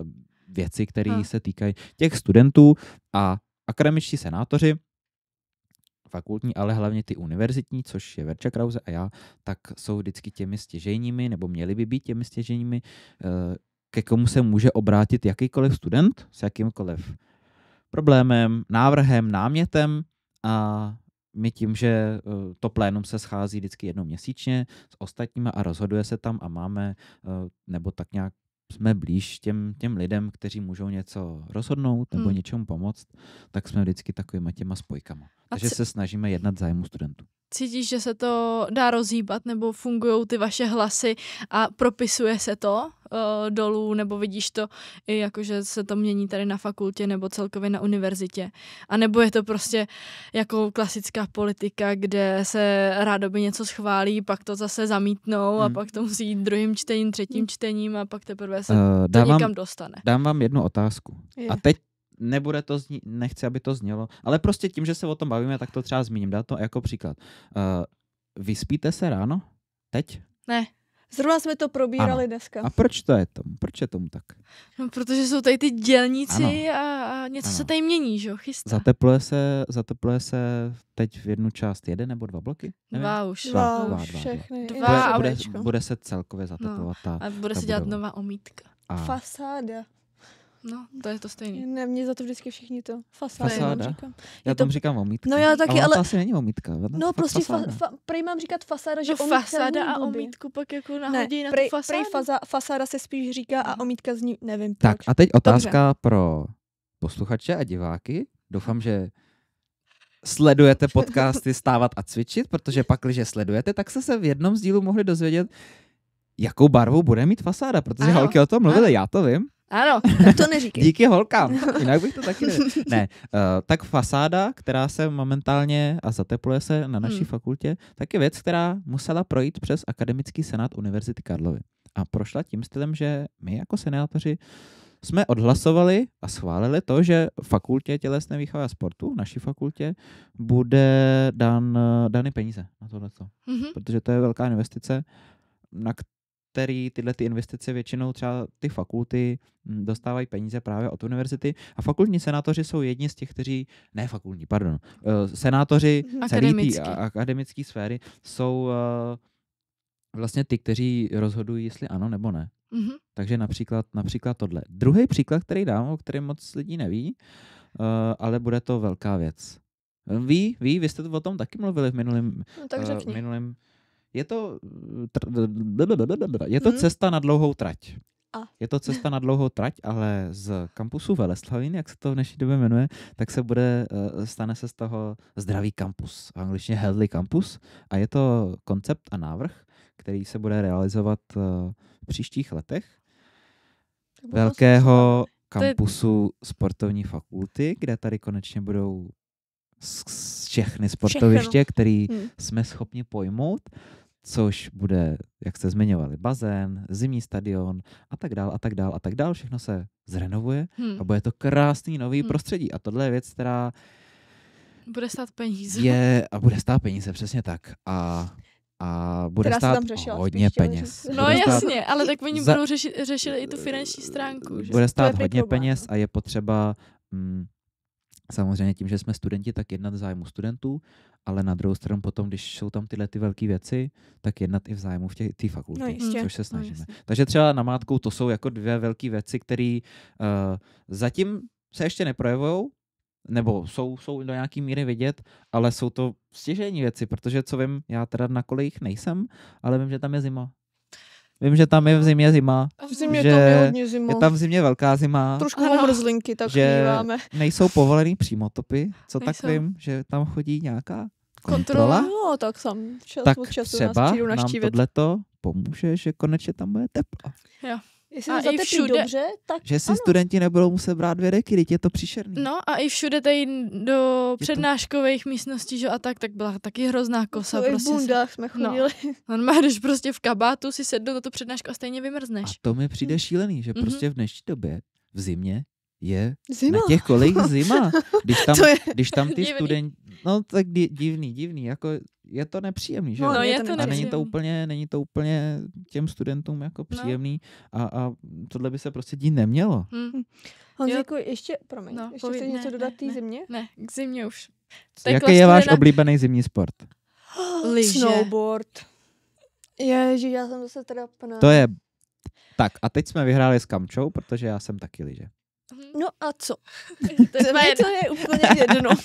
věci, které mhm. se týkají těch studentů a akademičtí senátoři, fakultní, ale hlavně ty univerzitní, což je Verča Krause a já, tak jsou vždycky těmi stěžejními, nebo měli by být těmi stěžejními, eh, ke komu se může obrátit jakýkoliv student s jakýmkoliv problémem, návrhem, námětem a my tím, že eh, to plénum se schází vždycky jednou měsíčně s ostatníma a rozhoduje se tam a máme eh, nebo tak nějak jsme blíž těm, těm lidem, kteří můžou něco rozhodnout nebo hmm. něčemu pomoct, tak jsme vždycky takovýma těma spojkama. Takže se snažíme jednat zájmu studentů. Cítíš, že se to dá rozhýbat, nebo fungují ty vaše hlasy a propisuje se to uh, dolů, nebo vidíš to i jako, že se to mění tady na fakultě nebo celkově na univerzitě? A nebo je to prostě jako klasická politika, kde se rádoby něco schválí, pak to zase zamítnou hmm. a pak to musí jít druhým čtením, třetím hmm. čtením a pak teprve se uh, eh, dám to někam vám, dostane. Dám vám jednu otázku. Je. A teď nebude to zni- nechci, aby to znělo, ale prostě tím, že se o tom bavíme, tak to třeba zmíním, dá to jako příklad. Uh, vyspíte se ráno? Teď? Ne. Zrovna jsme to probírali ano. dneska. A proč to je tomu? Proč je tomu tak? No, protože jsou tady ty dělníci a, a něco ano. se tady mění, že jo? Chystá. Zatepluje se, zatepluje se teď v jednu část jeden nebo dva bloky? Nevím. Dva už. Dva, dva, dva, dva všechny. Dva. dva bude, bude, bude se celkově no. zateplovat no. ta A bude ta se dělat budova. nová omítka. A... Fasáda. No, to je to stejné. Ne, mě za to vždycky všichni to. Fasáda. fasáda. Já, říkám. já to... tam říkám omítka. No já taky, ale... ale... To asi není omítka. No prostě fa- fa- prej mám říkat fasáda, že no, omítka fasáda a omítku pak jako nahodí ne, na prej, tu fasádu. Prej faza- fasáda se spíš říká a mhm. omítka zní, nevím proč. Tak a teď otázka Dobře. pro posluchače a diváky. Doufám, že sledujete podcasty Stávat a cvičit, protože pak, když sledujete, tak jste se v jednom z dílu mohli dozvědět, jakou barvu bude mít fasáda, protože ano. holky o tom mluvily, já to vím. Ano, tak to neříkej. Díky holkám, jinak bych to taky ne. ne. Uh, tak fasáda, která se momentálně a zatepluje se na naší hmm. fakultě, tak je věc, která musela projít přes Akademický senát Univerzity Karlovy. A prošla tím stylem, že my jako senátoři jsme odhlasovali a schválili to, že fakultě tělesné výchovy a sportu, naší fakultě, bude dan, dany peníze na tohleto. Mm-hmm. Protože to je velká investice, na který tyhle ty investice většinou třeba ty fakulty hm, dostávají peníze právě od univerzity a fakultní senátoři jsou jedni z těch, kteří, ne fakultní, pardon, eh, senátoři mhm. celé té akademické sféry jsou eh, vlastně ty, kteří rozhodují, jestli ano nebo ne. Mm-hmm. Takže například, například tohle. Druhý příklad, který dám, o kterém moc lidí neví, eh, ale bude to velká věc. Ví, ví, vy jste o tom taky mluvili v minulém, no, tak je to, je to mhm. cesta na dlouhou trať. Je to cesta na dlouhou trať, ale z kampusu Veleslavin, jak se to v dnešní době jmenuje, tak se bude, eh, stane se z toho zdravý kampus, angličtině healthy campus. A je to koncept a návrh, který se bude realizovat eh, v příštích letech velkého kampusu sportovní fakulty, kde tady konečně budou všechny sportoviště, které hmm. jsme schopni pojmout což bude, jak jste zmiňovali, bazén, zimní stadion a tak dál a tak dál a tak dál. Všechno se zrenovuje hmm. a bude to krásný nový hmm. prostředí. A tohle je věc, která bude stát peníze. Je a bude stát peníze, přesně tak. A a bude Která stát řešila, hodně peněz. No bude jasně, stát, ale tak oni za, budou řešit, řešili i tu finanční stránku. Že? Bude stát hodně peněz a je potřeba mm, samozřejmě tím, že jsme studenti, tak jednat v zájmu studentů, ale na druhou stranu potom, když jsou tam tyhle ty velké věci, tak jednat i v zájmu v těch, té fakulty, no jistě. což se no snažíme. No Takže třeba na mátku to jsou jako dvě velké věci, které uh, zatím se ještě neprojevují, nebo jsou, jsou do nějaké míry vidět, ale jsou to stěžejní věci, protože co vím, já teda na kolejích nejsem, ale vím, že tam je zima. Vím, že tam je v zimě zima. A v zimě že tam je hodně zima. Je tam v zimě velká zima. Trošku ano. mrzlinky tak že míváme. nejsou povolený přímotopy, co nejsou. tak vím, že tam chodí nějaká kontrola. kontrola? No, tak sam čas tak od času třeba nás nám tohleto pomůže, že konečně tam bude teplo. Jo. Jestli a i všude, dobře, tak Že si ano. studenti nebudou muset brát dvě deky, je to příšerný. No a i všude tady do je přednáškových to... místností, že a tak, tak byla taky hrozná kosa. V prostě bundách jsme no. chodili. No. Normálně, když prostě v kabátu si sednu do to přednášku a stejně vymrzneš. A to mi přijde mm. šílený, že mhm. prostě v dnešní době, v zimě, je zima. na těch kolejích zima. Když tam, když tam ty studenti, no tak divný, divný, jako je to nepříjemný, že? No, je, je to nepříjemný. A není to, úplně, není to úplně těm studentům jako no. příjemný no. a, a tohle by se prostě dít nemělo. Hmm. Honzíku, ještě, promiň, no, ještě chceš něco dodat té zimě? Ne, k zimě už. Tak Jaký jako je váš na... oblíbený zimní sport? Lyže. Snowboard. Ježi, já jsem zase trapná. To je... Tak a teď jsme vyhráli s Kamčou, protože já jsem taky liže. Hm. No a co? to je, to je úplně jedno.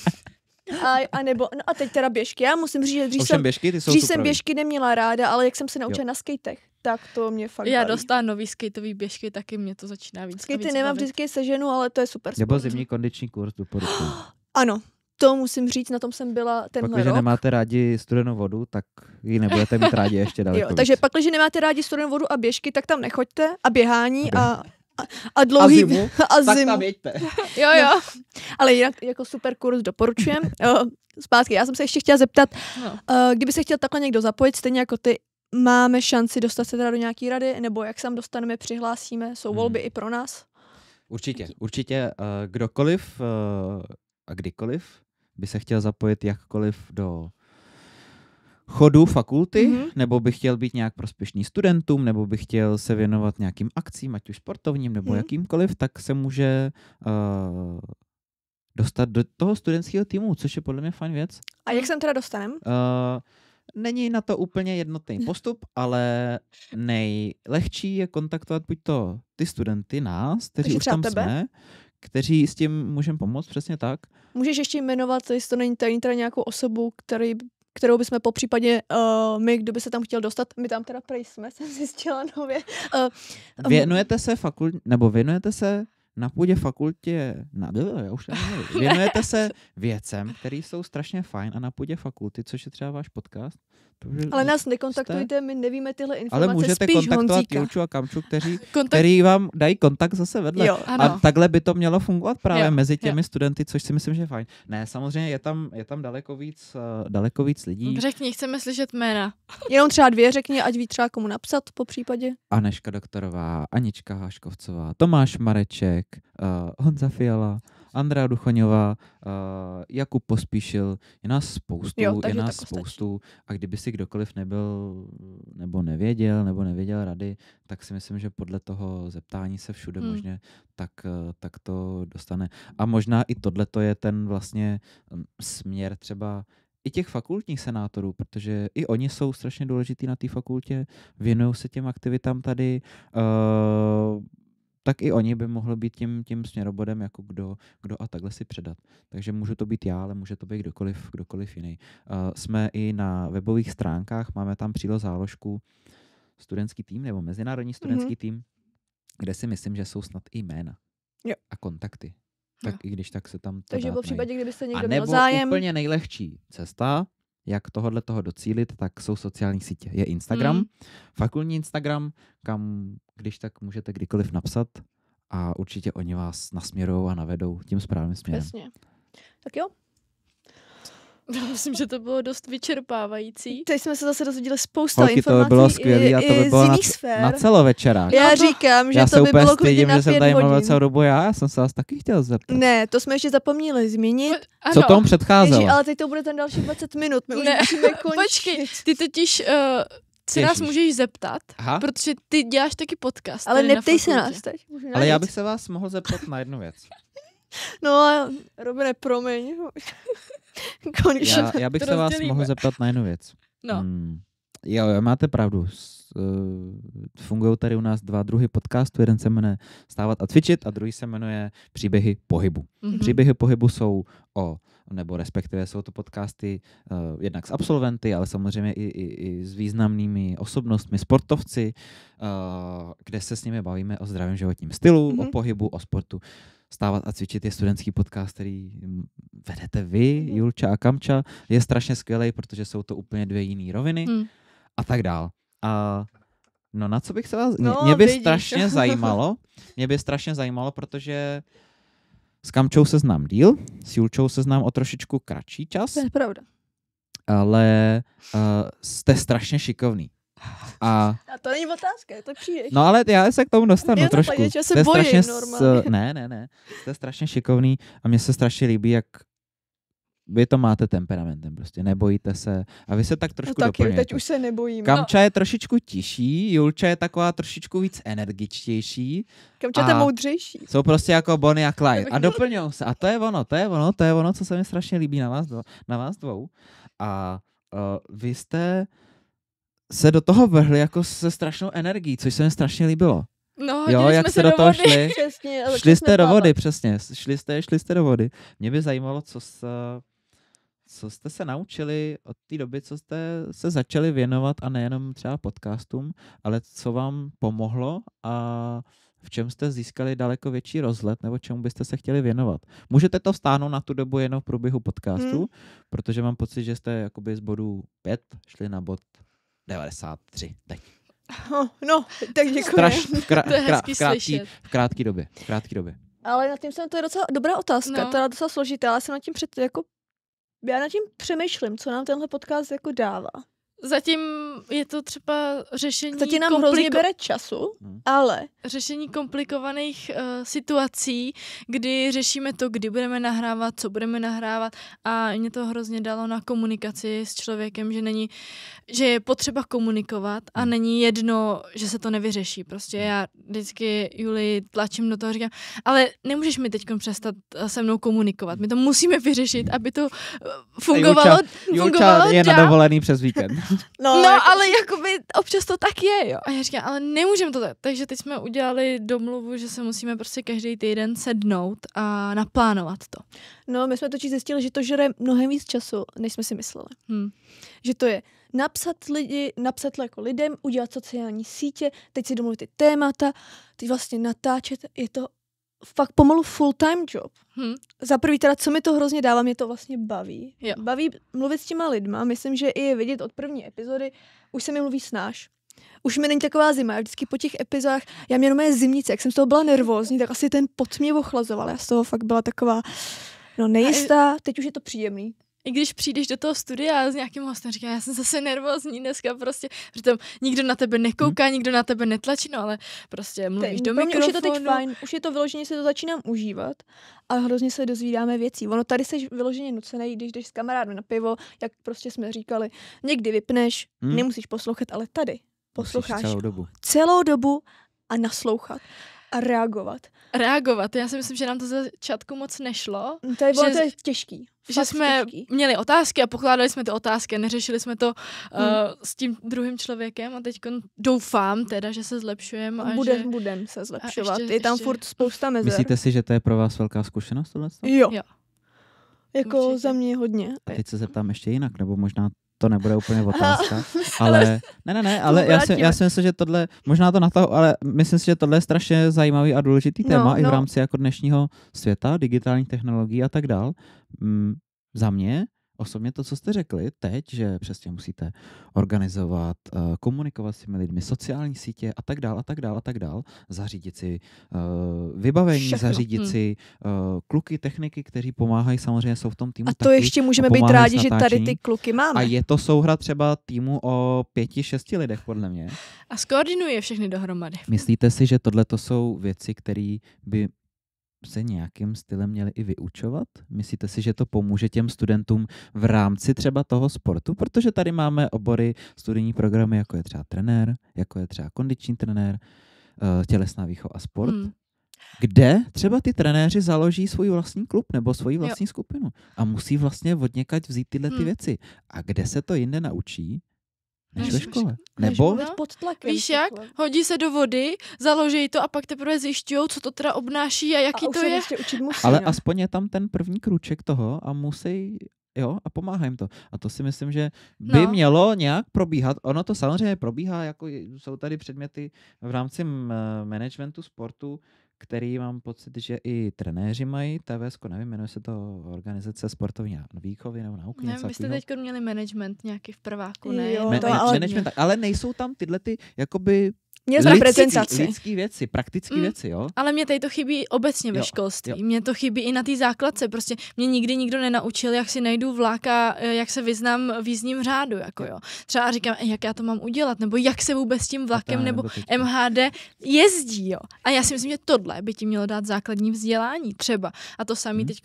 A, a nebo, no a teď teda běžky. Já musím říct, že dřív, jsem, běžky, ty jsou dřív jsem běžky neměla ráda, ale jak jsem se naučila jo. na skatech, tak to mě fakt Já dostávám nový skateový běžky, taky mě to začíná víc. Skatey nemám bavit. vždycky seženu, ale to je super. Nebo sport. zimní kondiční kurz doporučuji. ano, to musím říct, na tom jsem byla tenhle Pakliže rok. nemáte rádi studenou vodu, tak ji nebudete mít rádi ještě daleko jo, víc. Takže pakliže nemáte rádi studenou vodu a běžky, tak tam nechoďte a běhání a, běh. a a dlouhý... A zimu, a zimu. tak tam Jo, jo. No. Ale jinak jako super kurz doporučujem. Zpátky, já jsem se ještě chtěla zeptat, no. Eh, kdyby se chtěl takhle někdo zapojit, stejně jako ty, máme šanci dostat se teda do nějaký rady, nebo jak se tam dostaneme, přihlásíme, jsou hmm. volby hmm. i pro nás? Určitě, určitě. Eh, kdokoliv eh, a kdykoliv by se chtěl zapojit jakkoliv do chodu fakulty, mm-hmm. nebo bych chtěl být nějak prospěšný studentům, nebo bych chtěl se věnovat nějakým akcím, ať už sportovním nebo mm-hmm. jakýmkoliv, tak se může uh, dostat do toho studentského týmu, což je podle mě fajn věc. A jak se teda dostanem? Uh, Není na to úplně jednotný mhm. postup, ale nejlehčí je kontaktovat buď to ty studenty, nás, kteří Takže už tam tebe? jsme, kteří s tím můžeme pomoct, přesně tak. Můžeš ještě jmenovat, jestli to není tady nějakou osobu, který kterou bychom po případě uh, my, kdo by se tam chtěl dostat, my tam teda prej jsme, jsem zjistila nově. Uh, věnujete se fakult, nebo věnujete se na půdě fakultě, na, já už nevím, věnujete se věcem, které jsou strašně fajn a na půdě fakulty, což je třeba váš podcast, Protože ale nás nekontaktujte, jste... my nevíme tyhle informace. Ale můžete spíš kontaktovat Jouču a Kamču, kteří, kontakt... který vám dají kontakt zase vedle. Jo, A takhle by to mělo fungovat právě jo, mezi těmi jo. studenty, což si myslím, že je fajn. Ne, samozřejmě je tam, je tam daleko, víc, uh, daleko víc lidí. Řekni, chceme slyšet jména. Jenom třeba dvě řekni, ať ví třeba komu napsat po případě. Aneška Doktorová, Anička Háškovcová, Tomáš Mareček, uh, Honza Fiala. Andrea Duchoňová, uh, Jakub Pospíšil, je nás spoustu, jo, je nás spoustu. A kdyby si kdokoliv nebyl, nebo nevěděl, nebo nevěděl rady, tak si myslím, že podle toho zeptání se všude hmm. možně tak, eh, tak to dostane. A možná i tohle to je ten vlastně mm, směr třeba i těch fakultních senátorů, protože i oni jsou strašně důležitý na té fakultě, věnují se těm aktivitám tady. Uh, tak i oni by mohli být tím, tím směrobodem, jako kdo, kdo a takhle si předat. Takže může to být já, ale může to být kdokoliv, kdokoliv jiný. Uh, jsme i na webových stránkách, máme tam přílo záložku studentský tým nebo mezinárodní studentský mm-hmm. tým, kde si myslím, že jsou snad i jména jo. a kontakty. Tak jo. i když tak se tam. To Takže v případě, kdybyste někdo a nebo měl zájem. úplně nejlehčí cesta, jak tohohle toho docílit, tak jsou sociální sítě. Je Instagram, hmm. fakulní Instagram, kam když tak můžete kdykoliv napsat a určitě oni vás nasměrou a navedou tím správným směrem. Přesně. Tak jo, Myslím, že to bylo dost vyčerpávající. Teď jsme se zase dozvěděli spousta Holky, informací. to by bylo skvělé a to by bylo na, sfér. na celovečerák. Já říkám, že já to se by úplně bylo klidně na že jsem tady mluvil celou dobu já, já jsem se vás taky chtěl zeptat. Ne, to jsme ještě zapomněli zmínit. Ano. Co tomu předcházelo? Ježí, ale teď to bude ten další 20 minut, my ne. už musíme končit. Počkej, ty totiž... Uh, eh, se Ježiš. nás můžeš zeptat, Aha. protože ty děláš taky podcast. Ale neptej se nás teď. Ale já bych se vás mohl zeptat na jednu věc. No a Robine, promiň. Konečně já, já bych se vás mohl zeptat na jednu věc. No. Hmm. Jo, jo, máte pravdu. Eh, fungují tady u nás dva druhy podcastu. Jeden se jmenuje Stávat a cvičit a druhý se jmenuje Příběhy pohybu. Mm-hmm. Příběhy pohybu jsou o, nebo respektive jsou to podcasty uh, jednak s absolventy, ale samozřejmě i, i, i s významnými osobnostmi, sportovci, uh, kde se s nimi bavíme o zdravém životním stylu, mm-hmm. o mhm. pohybu, o sportu. Stávat a cvičit je studentský podcast, který mm, vedete vy, mhm. Julča a Kamča. Je strašně skvělý, protože jsou to úplně dvě jiné roviny mm. a tak dál. A no na co bych se vás... No, mě by vidíš. strašně zajímalo, mě by strašně zajímalo, protože s Kamčou se znám díl, s Julčou se znám o trošičku kratší čas. To je pravda. Ale uh, jste strašně šikovný. A... a to není otázka, to přijde. No ale já se k tomu dostanu to trošku. Napadě, se to je bojím strašně normálně. S... Ne, ne, ne. Jste je strašně šikovný a mně se strašně líbí, jak vy to máte temperamentem prostě, nebojíte se a vy se tak trošku no, taky, teď už se nebojím. Kamča no. je trošičku tiší, Julča je taková trošičku víc energičtější. Kamča je moudřejší. Jsou prostě jako Bonnie a Clyde a doplňou se a to je ono, to je ono, to je ono, co se mi strašně líbí na vás, dvo, na vás dvou. A uh, vy jste se do toho vrhli jako se strašnou energií, což se mi strašně líbilo. No, jo, jak jste do, do toho šli. Přesně, šli jste do vody, přesně. Šli jste, šli jste do vody. Mě by zajímalo, co, se, co jste se naučili od té doby, co jste se začali věnovat a nejenom třeba podcastům, ale co vám pomohlo a v čem jste získali daleko větší rozhled nebo čemu byste se chtěli věnovat. Můžete to stáhnout na tu dobu jenom v průběhu podcastu, hmm. protože mám pocit, že jste jakoby z bodu 5 šli na bod 93 teď. Oh, no, tak děkuji. Straš, v, krá, to je v, krátký, v krátký době. V krátký době. Ale nad tím jsem, to je docela dobrá otázka, no. to je docela složitá, ale jsem nad tím před, jako, já nad tím přemýšlím, co nám tenhle podcast jako dává. Zatím je to třeba řešení... Zatím nám kompliko- hrozně bere času, hmm. ale... Řešení komplikovaných uh, situací, kdy řešíme to, kdy budeme nahrávat, co budeme nahrávat a mě to hrozně dalo na komunikaci s člověkem, že není, že je potřeba komunikovat a hmm. není jedno, že se to nevyřeší. Prostě já vždycky Juli tlačím do toho, říkám, ale nemůžeš mi teď přestat eh, se mnou komunikovat. My to musíme vyřešit, aby to eh, fungovalo, Julča, fungovalo je dál. na dovolený přes víkend. No, no jako... ale jakoby občas to tak je, jo. A já říkám, ale nemůžeme to tak. Takže teď jsme udělali domluvu, že se musíme prostě každý týden sednout a naplánovat to. No, my jsme totiž zjistili, že to žere mnohem víc času, než jsme si mysleli. Hmm. Že to je napsat lidi, napsat jako lidem, udělat sociální sítě, teď si domluvit ty témata, ty vlastně natáčet, je to fakt pomalu full-time job. Hmm. Za prvý teda, co mi to hrozně dává, mě to vlastně baví. Jo. Baví mluvit s těma lidma, myslím, že i vidět od první epizody, už se mi mluví snáš. Už mi není taková zima, já vždycky po těch epizodách, já mě jenom zimnice, jak jsem z toho byla nervózní, tak asi ten pot mě ochlazoval, já z toho fakt byla taková, no nejistá, teď už je to příjemný i když přijdeš do toho studia s nějakým hostem, říká, já jsem zase nervózní dneska prostě, přitom nikdo na tebe nekouká, hmm. nikdo na tebe netlačí, no ale prostě mluvíš Ten, do mikrofonu. Už je to teď fajn, už je to vyloženě, se to začínám užívat a hrozně se dozvídáme věcí. Ono tady se vyloženě nucený, když jdeš s kamarádem na pivo, jak prostě jsme říkali, někdy vypneš, hmm. nemusíš poslouchat, ale tady posloucháš celou dobu. celou dobu a naslouchat. A reagovat. Reagovat. Já si myslím, že nám to za začátku moc nešlo. Mm, to je bylo že, to je těžký. Že jsme těžký. měli otázky a pokládali jsme ty otázky, neřešili jsme to eh, hmm. s tím druhým člověkem a teď doufám teda, že se zlepšujeme. A budem, že... budem se zlepšovat. Ještě, je tam ještě... furt spousta mezer. Myslíte si, že to je pro vás velká zkušenost tohle? Jo. jo. Jako Určitě. za mě hodně. A teď se zeptám ještě jinak, nebo možná to nebude úplně otázka. Ale ne, ne, ne, ale já si, já si myslím, že tohle, možná to na to, ale myslím si, že tohle je strašně zajímavý a důležitý no, téma no, no. i v no. rámci jako dnešního světa, digitální technologií a tak dál. Mm, za mě osobně to, co jste řekli teď, že přesně musíte organizovat, eh, komunikovat s těmi lidmi, sociální sítě a tak dál a tak dál a tak dál, zařídit si eh, vybavení, Všechno. zařídit hmm. si eh, kluky, techniky, kteří pomáhají, samozřejmě jsou v tom týmu. A to taky, ještě můžeme být rádi, že tady ty kluky máme. A je to souhra třeba týmu o pěti, šesti lidech, podle mě. A skoordinuje všechny dohromady. Myslíte si, že tohle jsou věci, které by se nějakým stylem měli i vyučovat? Myslíte si, že to pomůže těm studentům v rámci třeba toho sportu? Protože tady máme obory studijní programy, jako je třeba trenér, jako je třeba kondiční trenér, eh, tělesná výchova a sport. Hmm. Kde třeba ty trenéři založí svůj vlastní klub nebo svoji vlastní jo. skupinu a musí vlastně od někať vzít tyhle ty hmm. věci. A kde se to jinde naučí, než ve škole. Nebo? pod tlakem Víš jak? Hodí se do vody, založí to a pak teprve zjišťují, co to teda obnáší a jaký a to je. Učit musí, Ale no. aspoň je tam ten první kruček toho a musí jo, a pomáhá jim to. A to si myslím, že by no. mělo nějak probíhat. Ono to samozřejmě probíhá, jako jsou tady předměty v rámci managementu sportu, který mám pocit, že i trenéři mají, TVS, nevím, jmenuje se to organizace sportovní výchovy nebo nauky. Ne, vy jste teď měli management nějaký v prváku, ne? Jo, to, ale... Management, ale nejsou tam tyhle ty, jakoby Měl jsem prezentaci. Lidský věci, praktické mm, věci, jo. Ale mě tady to chybí obecně ve školství. Jo. Mě to chybí i na té základce. Prostě mě nikdy nikdo nenaučil, jak si najdu vlak a e, jak se vyznám v jízdním řádu, jako jo. Třeba říkám, jak já to mám udělat, nebo jak se vůbec tím vlakem nebo, nebo teďka. MHD jezdí, jo. A já si myslím, že tohle by ti mělo dát základní vzdělání třeba. A to samý mm. teď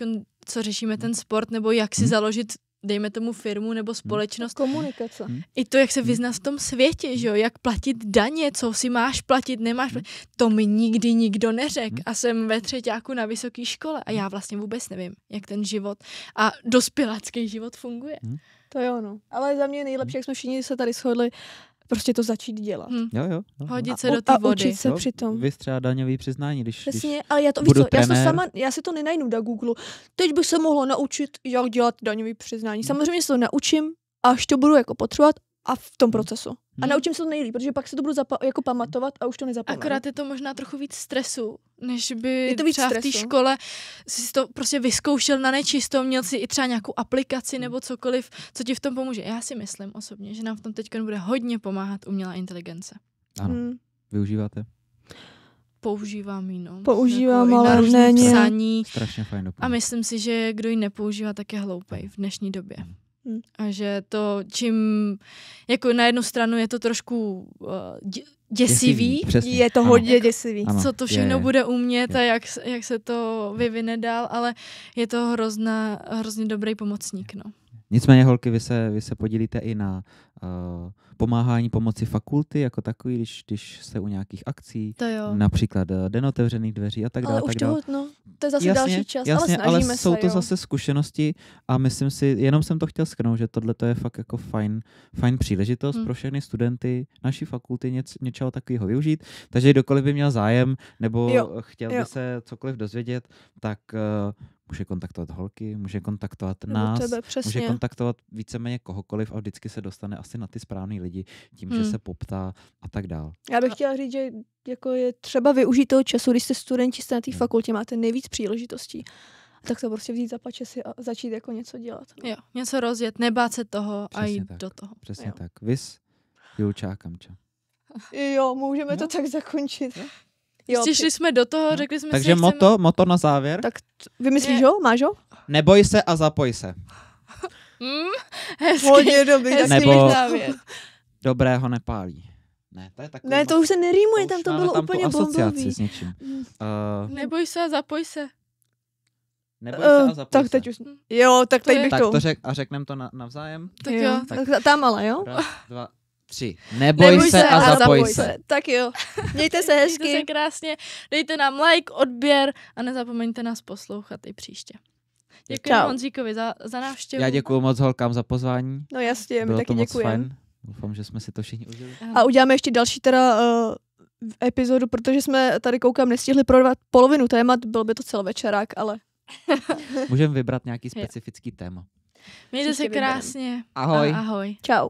co řešíme ten sport, nebo jak si hmm. založit dejme tomu firmu nebo hmm. společnost. Komunikace. Hmm. I to, jak se hmm. vyzná v tom světě, že jo, jak platit daně, co si máš platit, nemáš platit, to mi nikdy nikdo neřekl a jsem ve třetíku na vysoké škole a já vlastně vůbec nevím, jak ten život a dospělácký život funguje. To jo, no. Ale za mě nejlepší, jak jsme všichni se tady shodli, prostě to začít dělat. Hmm. Jo, jo, jo. No. Hodit se a, do té vody. A učit se jo, přitom. daňový přiznání, když, Přesně, když ale já to, budu trenér... já, jsem sama, já si to nenajdu na Google. Teď bych se mohla naučit, jak dělat daňový přiznání. Samozřejmě se to naučím, až to budu jako potřebovat a v tom procesu. Hmm. A naučím se to nejlíp, protože pak se to budu zapa- jako pamatovat a už to nezapomenu. Akorát je to možná trochu víc stresu, než by je to víc třeba stresu. v té škole si to prostě vyzkoušel na nečisto, měl si i třeba nějakou aplikaci hmm. nebo cokoliv, co ti v tom pomůže. Já si myslím osobně, že nám v tom teď bude hodně pomáhat umělá inteligence. Ano. Hmm. Využíváte? používám jinou. Jako používám, ale ne, ne. Psaní. Strašně fajn A myslím si, že kdo ji nepoužívá, tak je hloupej v dnešní době. Hmm. Hmm. A že to čím, jako na jednu stranu je to trošku uh, děsivý. děsivý je to ano. hodně děsivý. Ano. Co to všechno je, bude umět je. a jak, jak se to vyvine dál, ale je to hrozná, hrozně dobrý pomocník. No. Nicméně, holky, vy se, vy se podílíte i na uh, pomáhání pomoci fakulty jako takový, když, když se u nějakých akcí, to jo. například eh, den otevřených dveří a tak dále. Ale tak už dále. To, no, to je zase jasně, další čas, jasně, ale snažíme ale jsou se, to jo. zase zkušenosti a myslím si, jenom jsem to chtěl skrnout, že tohle je fakt jako fajn, fajn příležitost hmm. pro všechny studenty naší fakulty něco, něčeho takového využít, takže kdokoliv by měl zájem nebo jo. chtěl jo. by se cokoliv dozvědět, tak eh, může kontaktovat holky, může kontaktovat nás, tebe, může kontaktovat víceméně kohokoliv a vždycky se dostane asi na ty správné lidi lidi tím, hmm. že se poptá a tak dál. Já bych chtěla říct, že jako je třeba využít toho času, když jste studenti, jste na té hmm. fakultě, máte nejvíc příležitostí tak to prostě vzít za pače si a začít jako něco dělat. No. Jo, něco rozjet, nebát se toho Přesně a jít tak. do toho. Přesně jo. tak. Vys, Julčá Kamča. Jo, můžeme no. to tak zakončit. No. Jo, prostě Přišli jsme do toho, no. řekli jsme Takže si, moto, chceme... moto na závěr. Tak t- vymyslíš ho? Máš ho? Neboj se a zapoj se. Hmm, hezky, Hodně dobrý, hezký nebo, závěr dobrého nepálí. Ne, to je takový... Ne, to už se nerýmuje, to tam to bylo tam úplně bombový. s něčím. Uh, Neboj se, zapoj se. Neboj se a eh, zapoj Tak se. teď už... Jo, tak to teď je... bych tak to... řek, a řekneme to na, navzájem? Tak jo. Tak. tak tam ale, jo? Raz, dva, tři. Neboj, Neboj se, se a zapoj se. se. Tak jo. Mějte se hezky. Mějte se krásně. Dejte nám like, odběr a nezapomeňte nás poslouchat i příště. Děkuji Honzíkovi za, za návštěvu. Já děkuji moc holkám za pozvání. No jasně, my taky děkujeme. Doufám, že jsme si to všichni užili. A uděláme ještě další teda uh, epizodu, protože jsme tady koukám nestihli prodat polovinu témat, byl by to celovečerák, ale... Můžeme vybrat nějaký specifický téma. Mějte se krásně. Ahoj. ahoj. Čau.